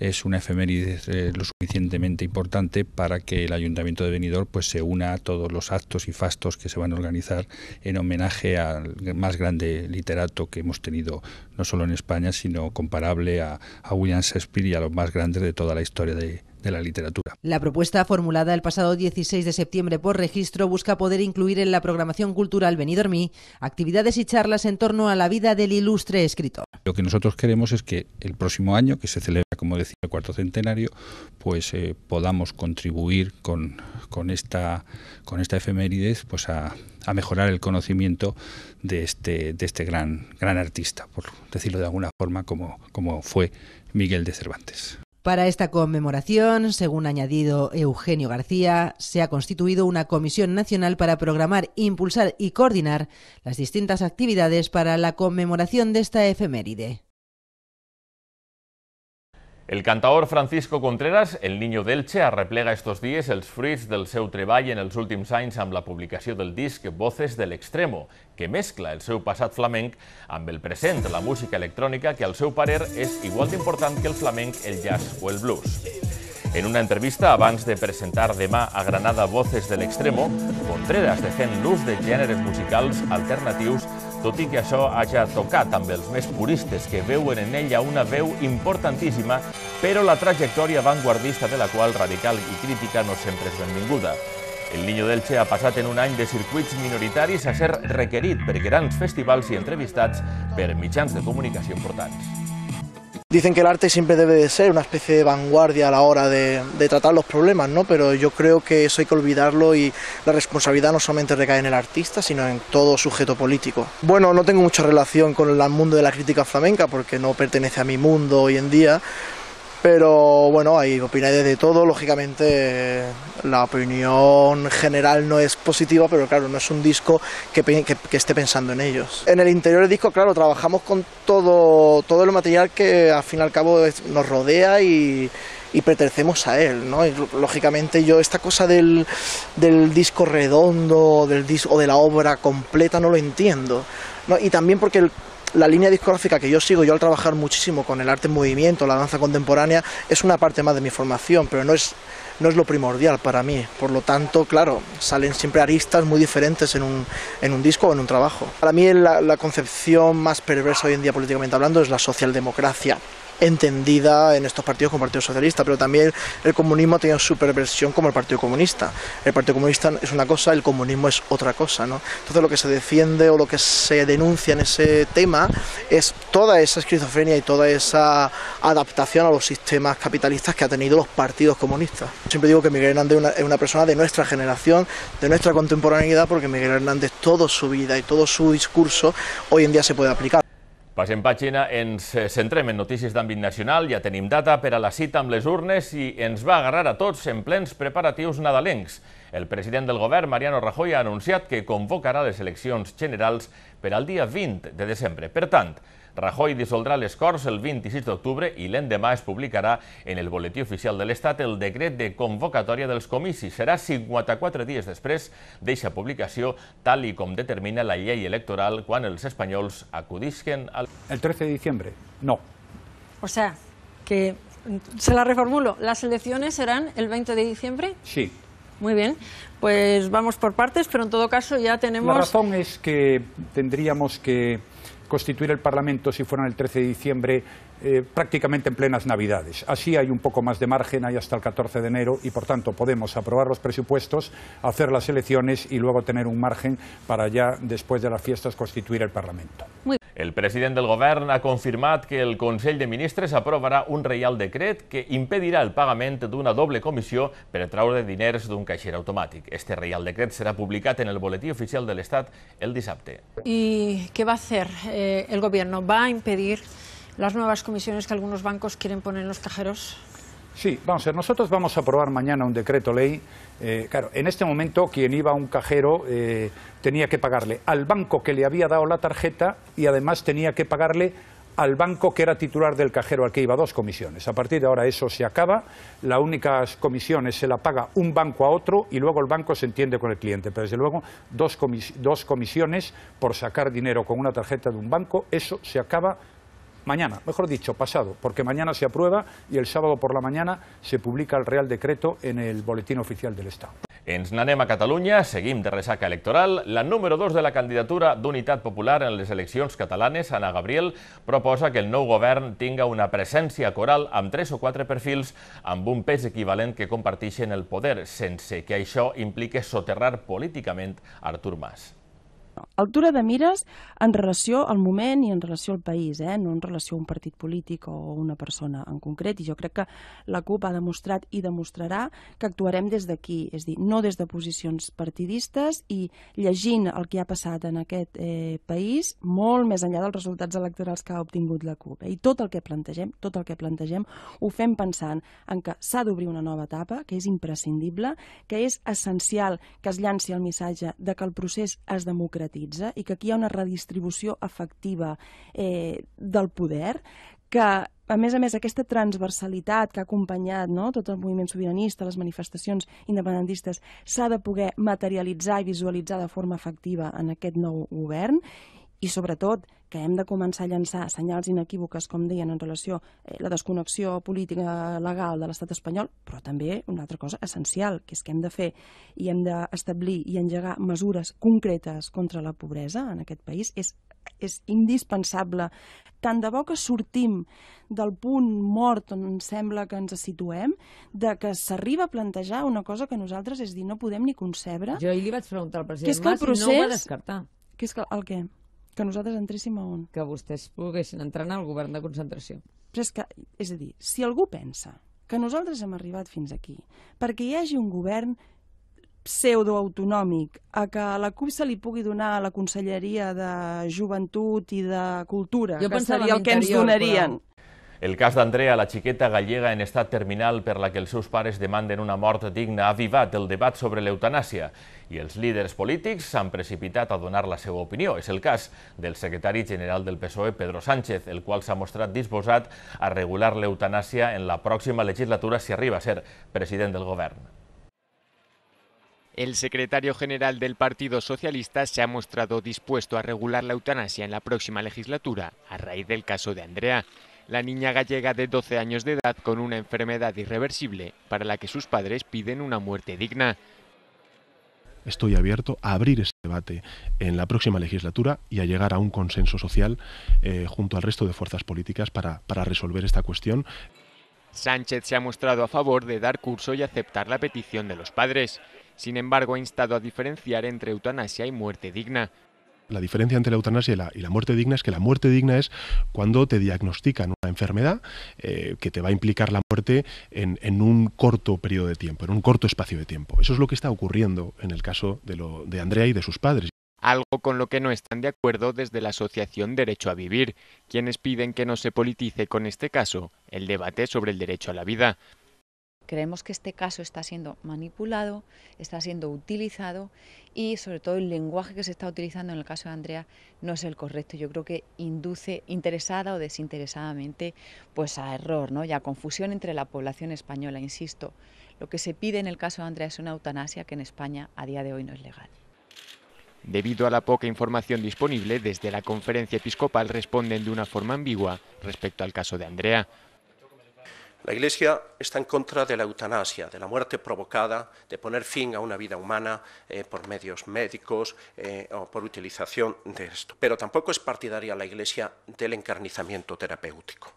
es una efeméride eh, lo suficientemente importante para que el Ayuntamiento de Benidorm pues, se una a todos los actos y fastos que se van a organizar en homenaje al más grande literato que hemos tenido no solo en España, sino comparable a, a William Shakespeare y a los más grandes de toda la historia de, la literatura. La propuesta formulada el pasado 16 de septiembre por registro busca poder incluir en la programación cultural Benidormí actividades y charlas en torno a la vida del ilustre escritor. Lo que nosotros queremos es que el próximo año, que se celebra, como decía, el cuarto centenario, pues eh, podamos contribuir con, esta, con esta pues a, mejorar el conocimiento de este, de este gran, gran artista, por decirlo de alguna forma, como, como fue Miguel de Cervantes. Para esta conmemoración, según ha añadido Eugenio García, se ha constituido una comisión nacional para programar, impulsar y coordinar las distintas actividades para la conmemoración de esta efeméride. El cantador Francisco Contreras, el Niño d'Elche, arreplega estos dies els fruits del seu treball en els últims anys amb la publicació del disc Voces de l'Extremo, que mescla el seu passat flamenc amb el present, la música electrònica, que al seu parer és igual d'important que el flamenc, el jazz o el blues. En una entrevista abans de presentar demà a Granada Voces de l'Extremo, Contreras defèn l'ús de gèneres musicals alternatius tot i que això hagi tocat també els més puristes que veuen en ella una veu importantíssima, però la trajectòria vanguardista de la qual radical i crítica no sempre és benvinguda. El Niño d'Elche ha passat en un any de circuits minoritaris a ser requerit per grans festivals i entrevistats per mitjans de comunicació importants. Dicen que el arte siempre debe de ser una especie de vanguardia a la hora de, tratar los problemas, ¿no? Pero yo creo que eso hay que olvidarlo y la responsabilidad no solamente recae en el artista, sino en todo sujeto político. Bueno, no tengo mucha relación con el mundo de la crítica flamenca porque no pertenece a mi mundo hoy en día, pero bueno, hay opiniones de todo, lógicamente la opinión general no es positiva, pero claro, no es un disco que, que, esté pensando en ellos. En el interior del disco, claro, trabajamos con todo, todo el material que al fin y al cabo nos rodea y, y pertenecemos a él, ¿no? lógicamente yo esta cosa del, disco redondo del disco, o de la obra completa no lo entiendo. Y también porque el la línea discográfica que yo sigo, yo al trabajar muchísimo con el arte en movimiento, la danza contemporánea, es una parte más de mi formación, pero no es, no es lo primordial para mí. Por lo tanto, claro, salen siempre aristas muy diferentes en un, disco o en un trabajo. Para mí la, la concepción más perversa hoy en día políticamente hablando es la socialdemocracia entendida en estos partidos como Partido Socialista, pero también el comunismo ha tenido su perversión como el Partido Comunista. El Partido Comunista es una cosa, el comunismo es otra cosa, ¿no? Entonces lo que se defiende o lo que se denuncia en ese tema es toda esa esquizofrenia y toda esa adaptación a los sistemas capitalistas que ha tenido los partidos comunistas. Siempre digo que Miguel Hernández es una persona de nuestra generación, de nuestra contemporaneidad, porque Miguel Hernández toda su vida y todo su discurso hoy en día se puede aplicar. Passem pàgina, ens centrem en notícies d'àmbit nacional, ja tenim data per a la cita amb les urnes i ens va agarrar a tots en plens preparatius nadalencs. El president del govern, Mariano Rajoy, ha anunciat que convocarà les eleccions generals per al dia 20 de desembre. Per tant, Rajoy disolverá el scores el 26 octubre y l'endemà es publicará en el Boletín Oficial del Estado el decret de convocatòria dels comicis. Será 54 días después de esa publicación tal y como determina la ley electoral cuando los españoles acudisquen al... El 13 de diciembre, no. O sea, que se la reformulo. ¿Las elecciones serán el 20 de diciembre? Sí. Muy bien, pues vamos por partes, pero en todo caso ya tenemos... La razón es que tendríamos que constituir el Parlamento si fuera el 13 de diciembre eh, prácticamente en plenas Navidades. Así hay un poco más de margen, hay hasta el 14 de enero y por tanto podemos aprobar los presupuestos, hacer las elecciones y luego tener un margen para ya después de las fiestas constituir el Parlamento. El president del govern ha confirmat que el Consell de Ministres aprovarà un reial decret que impedirà el pagament d'una doble comissió per traure diners d'un caixer automàtic. Este reial decret serà publicat en el Boletí Oficial de l'Estat el dissabte. I què va a eh, el govern? ¿Va a impedir les noves comissions que alguns bancos quieren poner en los cajeros? Sí, vamos a ver, nosotros vamos a aprobar mañana un decreto ley Eh, claro, en este momento quien iba a un cajero eh, tenía que pagarle al banco que le había dado la tarjeta y además tenía que pagarle al banco que era titular del cajero al que iba dos comisiones. A partir de ahora eso se acaba, las únicas comisiones se la paga un banco a otro y luego el banco se entiende con el cliente. Pero desde luego dos, dos comisiones por sacar dinero con una tarjeta de un banco, eso se acaba mañana, mejor dicho, pasado, porque mañana se aprueba y el sábado por la mañana se publica el Real Decreto en el Boletín Oficial del Estado. Ens n'anem a Catalunya, seguim de ressaca electoral. La número 2 de la candidatura d'Unitat Popular en les eleccions catalanes, Ana Gabriel, proposa que el nou govern tinga una presència coral amb tres o quatre perfils amb un pes equivalent que comparteixen el poder, sense que això impliqui soterrar políticament Artur Mas. Altura de mires en relació al moment i en relació al país, eh? no en relació a un partit polític o una persona en concret. I jo crec que la CUP ha demostrat i demostrarà que actuarem des d'aquí, és dir, no des de posicions partidistes i llegint el que ha passat en aquest eh, país molt més enllà dels resultats electorals que ha obtingut la CUP. Eh? I tot el que plantegem, tot el que plantegem ho fem pensant en que s'ha d'obrir una nova etapa, que és imprescindible, que és essencial que es llanci el missatge de que el procés es democratitza democratitza i que aquí hi ha una redistribució efectiva eh, del poder que a més a més, aquesta transversalitat que ha acompanyat no, tot el moviment sobiranista, les manifestacions independentistes, s'ha de poder materialitzar i visualitzar de forma efectiva en aquest nou govern i sobretot que hem de començar a llançar senyals inequívoques, com deien, en relació a eh, la desconnexió política legal de l'estat espanyol, però també una altra cosa essencial, que és que hem de fer i hem d'establir i engegar mesures concretes contra la pobresa en aquest país, és és indispensable. Tant de bo que sortim del punt mort on ens sembla que ens situem, de que s'arriba a plantejar una cosa que nosaltres, és dir, no podem ni concebre... Jo ahir li vaig preguntar al president Mas és que procés, no ho va descartar. Que és que el què? Que nosaltres entréssim a on? Que vostès poguessin entrar en el govern de concentració. Però és que, és a dir, si algú pensa que nosaltres hem arribat fins aquí perquè hi hagi un govern pseudoautonòmic, a que a la CUP se li pugui donar a la Conselleria de Joventut i de Cultura, jo que seria el que ens donarien. Però el cas d'Andrea, la xiqueta gallega en estat terminal per la que els seus pares demanden una mort digna, ha avivat el debat sobre l'eutanàsia i els líders polítics s'han precipitat a donar la seva opinió. És el cas del secretari general del PSOE, Pedro Sánchez, el qual s'ha mostrat disposat a regular l'eutanàsia en la pròxima legislatura si arriba a ser president del govern. El secretario general del Partido Socialista se ha mostrado dispuesto a regular la eutanasia en la próxima legislatura a raíz del caso de Andrea. la niña gallega de 12 años de edad con una enfermedad irreversible para la que sus padres piden una muerte digna. Estoy abierto a abrir este debate en la próxima legislatura y a llegar a un consenso social eh, junto al resto de fuerzas políticas para, para resolver esta cuestión. Sánchez se ha mostrado a favor de dar curso y aceptar la petición de los padres. Sin embargo, ha instado a diferenciar entre eutanasia y muerte digna la diferencia entre la eutanasia y la, muerte digna es que la muerte digna es cuando te diagnostican una enfermedad eh, que te va a implicar la muerte en, un corto periodo de tiempo, en un corto espacio de tiempo. Eso es lo que está ocurriendo en el caso de, lo, de Andrea y de sus padres. Algo con lo que no están de acuerdo desde la Asociación Derecho a Vivir, quienes piden que no se politice con este caso el debate sobre el derecho a la vida. Creemos que este caso está siendo manipulado, está siendo utilizado y sobre todo el lenguaje que se está utilizando en el caso de Andrea no es el correcto. Yo creo que induce interesada o desinteresadamente pues a error ¿no? y a confusión entre la población española, insisto. Lo que se pide en el caso de Andrea es una eutanasia que en España a día de hoy no es legal. Debido a la poca información disponible, desde la conferencia episcopal responden de una forma ambigua respecto al caso de Andrea. La Iglesia está en contra de la eutanasia, de la muerte provocada, de poner fin a una vida humana eh, por medios médicos eh, o por utilización de esto. Pero tampoco es partidaria la Iglesia del encarnizamiento terapéutico.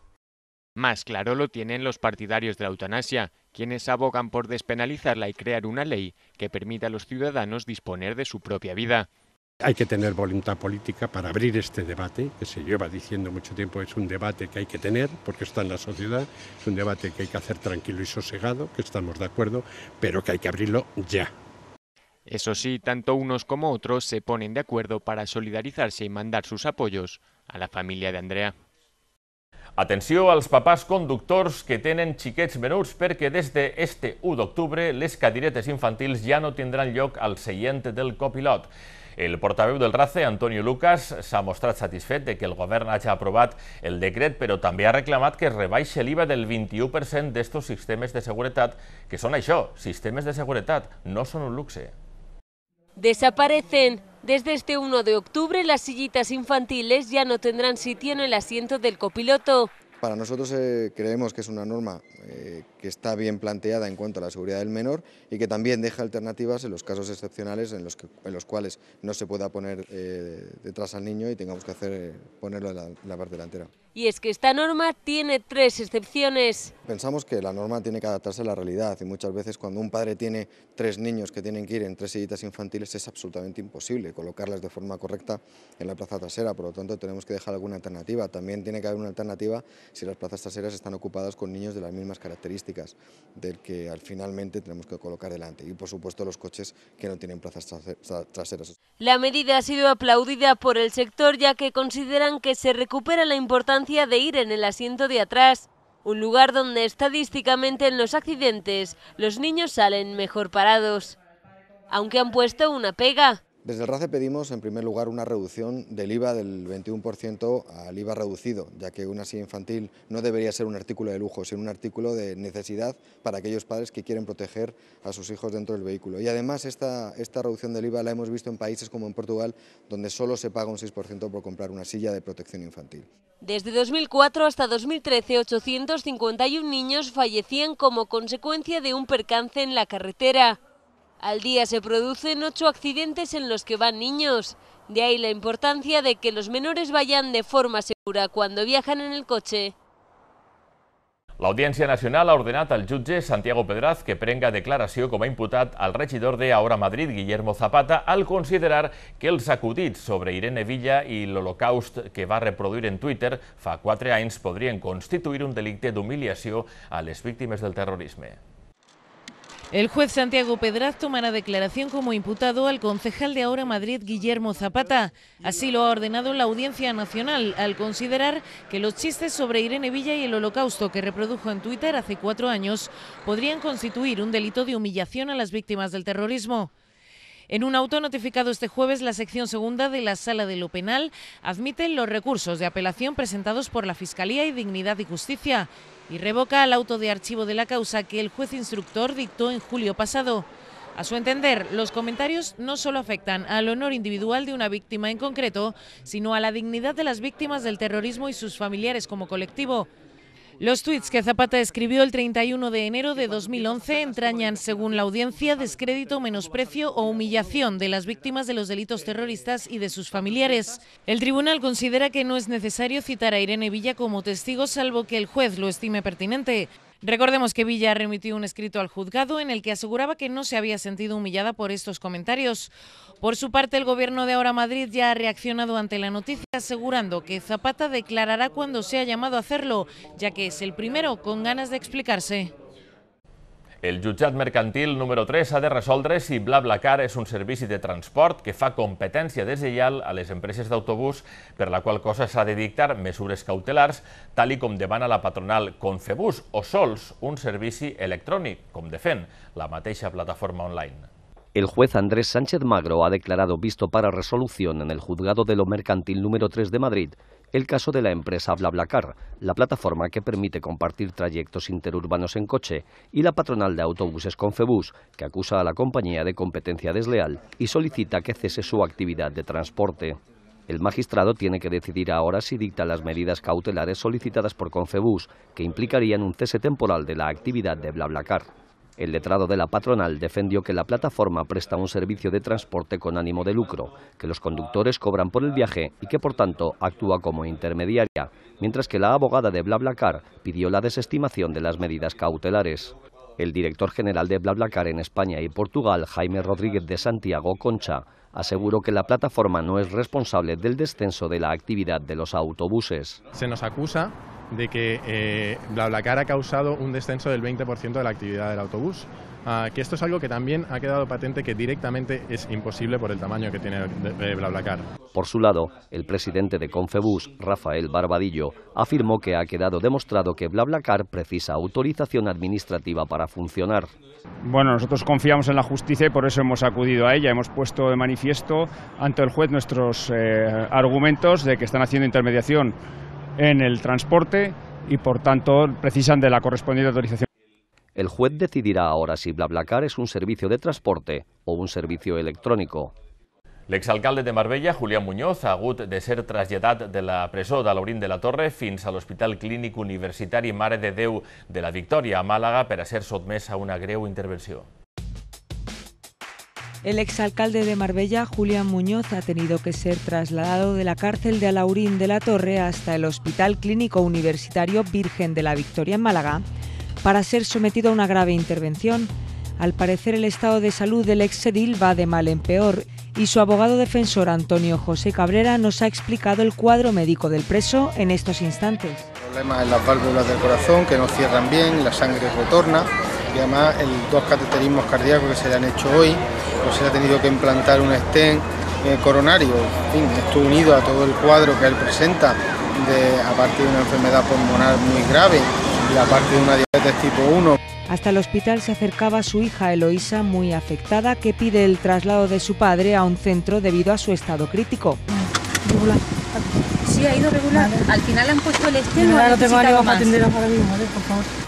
Más claro lo tienen los partidarios de la eutanasia, quienes abogan por despenalizarla y crear una ley que permita a los ciudadanos disponer de su propia vida. Hay que tener voluntad política para abrir este debate, que se lleva diciendo mucho tiempo, es un debate que hay que tener, porque está en la sociedad, es un debate que hay que hacer tranquilo y sosegado, que estamos de acuerdo, pero que hay que abrirlo ya. Eso sí, tanto unos como otros se ponen de acuerdo para solidarizarse y mandar sus apoyos a la familia de Andrea. Atención a los papás conductores que tienen chiquets menús, porque desde este 1 octubre les cadiretes infantiles ya no tendrán lloc al siguiente del copilot. El portaveu del RACE, Antonio Lucas, s'ha mostrat satisfet de que el govern hagi aprovat el decret, però també ha reclamat que es rebaixi l'IVA del 21% d'estos sistemes de seguretat, que són això, sistemes de seguretat, no són un luxe. Desaparecen. Desde este 1 de octubre las sillitas infantiles ya no tendrán sitio en el asiento del copiloto. Para nosotros eh, creemos que es una norma eh, que está bien planteada en cuanto a la seguridad del menor y que también deja alternativas en los casos excepcionales en los, en los cuales no se pueda poner eh, detrás al niño y tengamos que hacer, ponerlo la, en la parte delantera y es que esta norma tiene tres excepciones. Pensamos que la norma tiene que adaptarse a la realidad y muchas veces cuando un padre tiene tres niños que tienen que ir en tres sillitas infantiles es absolutamente imposible colocarlas de forma correcta en la plaza trasera, por lo tanto tenemos que dejar alguna alternativa. También tiene que haber una alternativa si las plazas traseras están ocupadas con niños de las mismas características del que al finalmente tenemos que colocar delante y por supuesto los coches que no tienen plazas traseras. La medida ha sido aplaudida por el sector ya que consideran que se recupera la importancia de ir en el asiento de atrás, un lugar donde estadísticamente en los accidentes los niños salen mejor parados. Aunque han puesto una pega, desde el RACE pedimos, en primer lugar, una reducción del IVA del 21% al IVA reducido, ya que una silla infantil no debería ser un artículo de lujo, sino un artículo de necesidad para aquellos padres que quieren proteger a sus hijos dentro del vehículo. Y además esta, esta reducción del IVA la hemos visto en países como en Portugal, donde solo se paga un 6% por comprar una silla de protección infantil. Desde 2004 hasta 2013, 851 niños fallecían como consecuencia de un percance en la carretera. Al día se producen ocho accidentes en los que van niños. De ahí la importancia de que los menores vayan de forma segura cuando viajan en el coche. L'Audiència Nacional ha ordenat al jutge Santiago Pedraz que prenga declaració com a imputat al regidor de Ahora Madrid, Guillermo Zapata, al considerar que els acudits sobre Irene Villa i l'Holocaust que va reproduir en Twitter fa quatre anys podrien constituir un delicte d'humiliació a les víctimes del terrorisme. El juez Santiago Pedraz tomará declaración como imputado al concejal de ahora Madrid, Guillermo Zapata. Así lo ha ordenado la Audiencia Nacional, al considerar que los chistes sobre Irene Villa y el holocausto que reprodujo en Twitter hace cuatro años podrían constituir un delito de humillación a las víctimas del terrorismo. En un auto notificado este jueves, la sección segunda de la Sala de lo Penal admite los recursos de apelación presentados por la Fiscalía y Dignidad y Justicia y revoca el auto de archivo de la causa que el juez instructor dictó en julio pasado. A su entender, los comentarios no solo afectan al honor individual de una víctima en concreto, sino a la dignidad de las víctimas del terrorismo y sus familiares como colectivo. Los tuits que Zapata escribió el 31 de enero de 2011 entrañan, según la audiencia, descrédito, menosprecio o humillación de las víctimas de los delitos terroristas y de sus familiares. El tribunal considera que no es necesario citar a Irene Villa como testigo salvo que el juez lo estime pertinente. Recordemos que Villa remitió un escrito al juzgado en el que aseguraba que no se había sentido humillada por estos comentarios. Por su parte, el gobierno de Ahora Madrid ya ha reaccionado ante la noticia asegurando que Zapata declarará cuando sea llamado a hacerlo, ya que es el primero con ganas de explicarse. El jutjat mercantil número 3 ha de resoldre si BlaBlaCar és un servici de transport que fa competència deslleial a les empreses d'autobús, per la qual cosa s'ha de dictar mesures cautelars, tal i com demana la patronal Confebus, o sols un servici electrònic, com defen la mateixa plataforma online. El juez Andrés Sánchez Magro ha declarado visto para resolución en el juzgado de lo mercantil número 3 de Madrid el caso de la empresa BlaBlaCar, la plataforma que permite compartir trayectos interurbanos en coche, y la patronal de autobuses Confebus, que acusa a la compañía de competencia desleal y solicita que cese su actividad de transporte. El magistrado tiene que decidir ahora si dicta las medidas cautelares solicitadas por Confebus, que implicarían un cese temporal de la actividad de BlaBlaCar. El letrado de la patronal defendió que la plataforma presta un servicio de transporte con ánimo de lucro, que los conductores cobran por el viaje y que por tanto actúa como intermediaria, mientras que la abogada de BlaBlaCar pidió la desestimación de las medidas cautelares. El director general de BlaBlaCar en España y Portugal, Jaime Rodríguez de Santiago Concha, aseguró que la plataforma no es responsable del descenso de la actividad de los autobuses. Se nos acusa de que eh, BlaBlaCar ha causado un descenso del 20% de la actividad del autobús. Ah, que esto es algo que también ha quedado patente que directamente es imposible por el tamaño que tiene BlaBlaCar. Por su lado, el presidente de Confebus, Rafael Barbadillo, afirmó que ha quedado demostrado que BlaBlaCar precisa autorización administrativa para funcionar. Bueno, nosotros confiamos en la justicia y por eso hemos acudido a ella. Hemos puesto de manifiesto ante el juez nuestros eh, argumentos de que están haciendo intermediación en el transporte y por tanto precisan de la correspondiente autorización. El juez decidirá ahora si BlaBlaCar es un servicio de transporte o un servicio electrónico. L'exalcalde de Marbella, Julián Muñoz, ha hagut de ser traslladat de la presó de l'Aurín de la Torre fins a l'Hospital Clínic Universitari Mare de Déu de la Victòria a Màlaga per a ser sotmès a una greu intervenció. El exalcalde de Marbella, Julián Muñoz, ha tenido que ser trasladado de la cárcel de Alaurín de la Torre hasta el Hospital Clínico Universitario Virgen de la Victoria en Málaga para ser sometido a una grave intervención. Al parecer el estado de salud del exedil va de mal en peor y su abogado defensor Antonio José Cabrera nos ha explicado el cuadro médico del preso en estos instantes. Problemas en las válvulas del corazón que no cierran bien, la sangre retorna y además el, dos cateterismos cardíacos que se le han hecho hoy pues se ha tenido que implantar un stent eh, coronario. En fin, esto unido a todo el cuadro que él presenta, de, aparte de una enfermedad pulmonar muy grave y aparte de una diabetes tipo 1. Hasta el hospital se acercaba su hija Eloísa, muy afectada, que pide el traslado de su padre a un centro debido a su estado crítico ido regular. Al final han puesto el estilo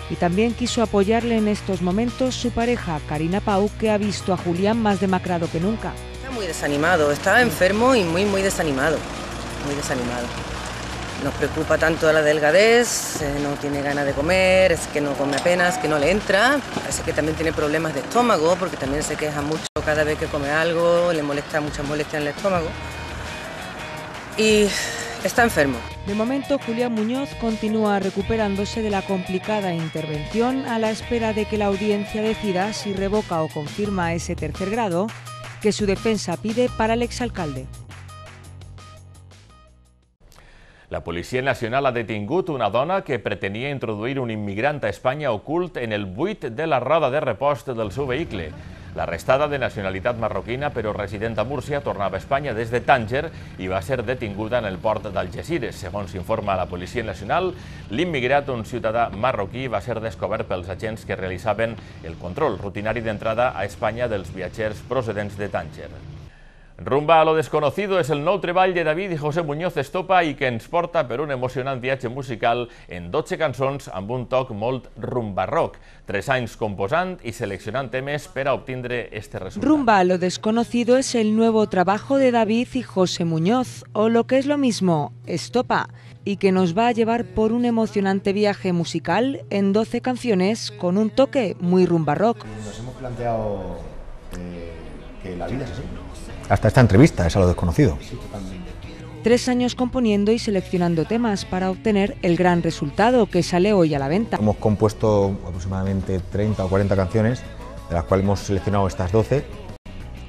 Y también quiso apoyarle en estos momentos su pareja, Karina Pau, que ha visto a Julián más demacrado que nunca. Está muy desanimado, está enfermo y muy, muy desanimado. Muy desanimado. Nos preocupa tanto la delgadez, eh, no tiene ganas de comer, es que no come apenas, que no le entra. Parece que también tiene problemas de estómago, porque también se queja mucho cada vez que come algo, le molesta muchas molestias en el estómago. Y Está enfermo. De momento, Julián Muñoz continúa recuperándose de la complicada intervención a la espera de que la audiencia decida si revoca o confirma ese tercer grado que su defensa pide para el exalcalde. La Policía Nacional ha detingut una dona que pretendía introduir un inmigrante a España ocult en el buit de la roda de repost del su vehículo. L'arrestada de nacionalitat marroquina però resident a Múrcia tornava a Espanya des de Tànger i va ser detinguda en el port d'Algeciras. Segons informa la Policia Nacional, l'immigrat, un ciutadà marroquí, va ser descobert pels agents que realitzaven el control rutinari d'entrada a Espanya dels viatgers procedents de Tànger. Rumba a lo desconocido es el nuevo treball de David y José Muñoz Estopa y que exporta porta un emocionante viaje musical en 12 canciones amb un toc molt rock. Tres años composant y seleccionant temas para obtener este resultado. Rumba a lo desconocido es el nuevo trabajo de David y José Muñoz, o lo que es lo mismo, Estopa, y que nos va a llevar por un emocionante viaje musical en 12 canciones con un toque muy rock. Nos hemos planteado eh, que la vida es así hasta esta entrevista, es a lo desconocido. Tres años componiendo y seleccionando temas para obtener el gran resultado que sale hoy a la venta. Hemos compuesto aproximadamente 30 o 40 canciones, de las cuales hemos seleccionado estas 12.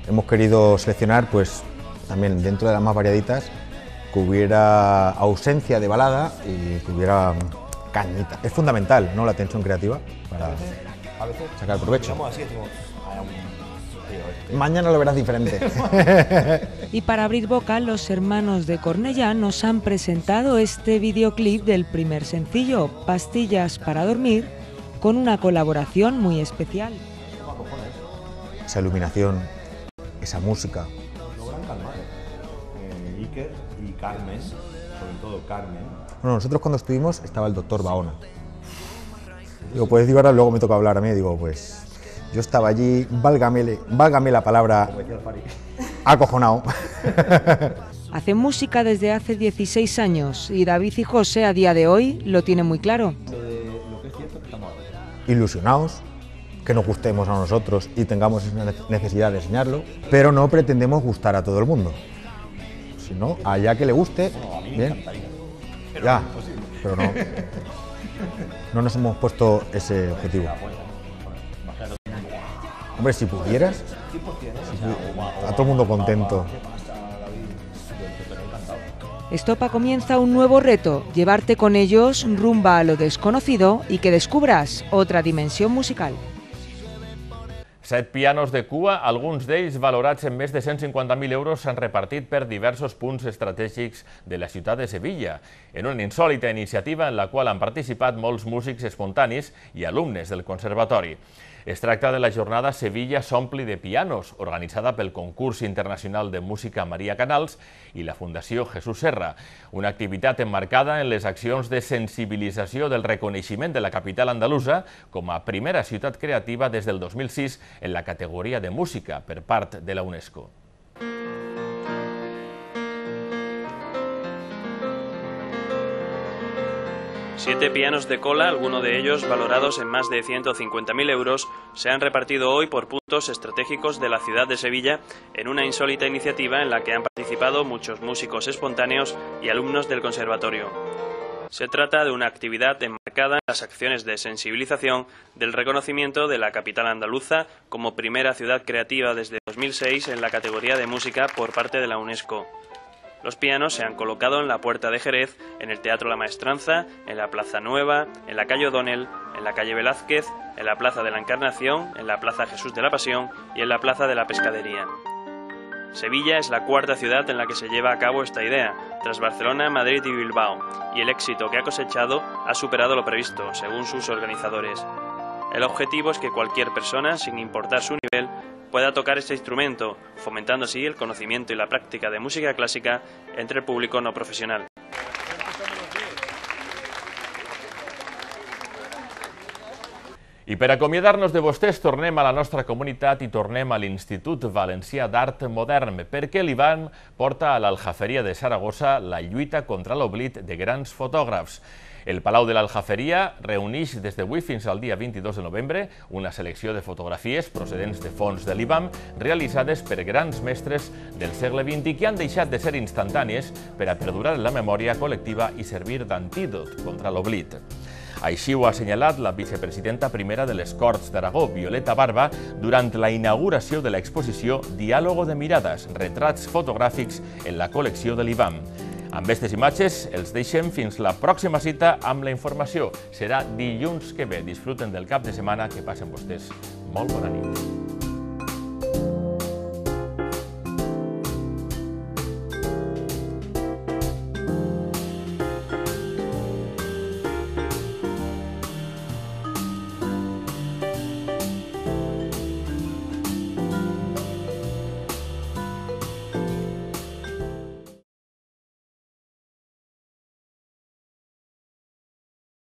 Hemos querido seleccionar, pues, también dentro de las más variaditas, que hubiera ausencia de balada y que hubiera cañita. Es fundamental, ¿no?, la tensión creativa para sacar provecho. Mañana lo verás diferente. y para abrir boca, los hermanos de Cornella... nos han presentado este videoclip del primer sencillo, Pastillas para dormir, con una colaboración muy especial. Esa iluminación, esa música. Logran calmar. ¿eh? Eh, Iker y Carmen, sobre todo Carmen. Bueno, nosotros cuando estuvimos estaba el doctor Baona. Lo puedes decir ahora, luego me toca hablar a mí. Digo, pues yo estaba allí, válgame, válgame la palabra, acojonado. Hace música desde hace 16 años y David y José a día de hoy lo tienen muy claro. Ilusionados, que nos gustemos a nosotros y tengamos esa necesidad de enseñarlo, pero no pretendemos gustar a todo el mundo. Si no, allá que le guste, bien. Ya, pero no. No nos hemos puesto ese objetivo. Hombre, si pudieras. A todo el mundo contento. Estopa comienza un nuevo reto, llevarte con ellos rumba a lo desconocido y que descubras otra dimensión musical. Set pianos de Cuba, algunos d'ells valorats en més de 150.000 euros, se han repartido per diversos punts estratègics de la ciudad de Sevilla, en una insólita iniciativa en la cual han participado molts músics espontanis y alumnes del conservatorio. Es tracta de la jornada Sevilla s'ompli de pianos, organitzada pel concurs internacional de música Maria Canals i la Fundació Jesús Serra, una activitat emmarcada en les accions de sensibilització del reconeixement de la capital andalusa com a primera ciutat creativa des del 2006 en la categoria de música per part de la UNESCO. Música Siete pianos de cola, algunos de ellos valorados en más de 150.000 euros, se han repartido hoy por puntos estratégicos de la ciudad de Sevilla en una insólita iniciativa en la que han participado muchos músicos espontáneos y alumnos del conservatorio. Se trata de una actividad enmarcada en las acciones de sensibilización del reconocimiento de la capital andaluza como primera ciudad creativa desde 2006 en la categoría de música por parte de la UNESCO. Los pianos se han colocado en la Puerta de Jerez, en el Teatro La Maestranza, en la Plaza Nueva, en la calle O'Donnell, en la calle Velázquez, en la Plaza de la Encarnación, en la Plaza Jesús de la Pasión y en la Plaza de la Pescadería. Sevilla es la cuarta ciudad en la que se lleva a cabo esta idea, tras Barcelona, Madrid y Bilbao, y el éxito que ha cosechado ha superado lo previsto, según sus organizadores. El objetivo es que cualquier persona, sin importar su nivel, pueda tocar este instrumento, fomentando así el conocimiento y la práctica de música clásica entre el público no profesional. Y para acomiadar de vostès, tornem a la nostra comunitat i tornem al Institut Valencià d'Art Modern, perquè l'Ivan porta a la Aljafería de Zaragoza la lluita contra el l'oblit de grans fotògrafs. El Palau de l'Aljaferia reuneix des d'avui fins al dia 22 de novembre una selecció de fotografies procedents de fons de l'IBAM realitzades per grans mestres del segle XX que han deixat de ser instantànies per a perdurar en la memòria col·lectiva i servir d'antídot contra l'oblit. Així ho ha assenyalat la vicepresidenta primera de les Corts d'Aragó, Violeta Barba, durant la inauguració de l'exposició Diàlogo de mirades, retrats fotogràfics en la col·lecció de l'IBAM. Amb aquestes imatges els deixem fins la pròxima cita amb la informació. Serà dilluns que ve. Disfruten del cap de setmana, que passen vostès molt bona nit.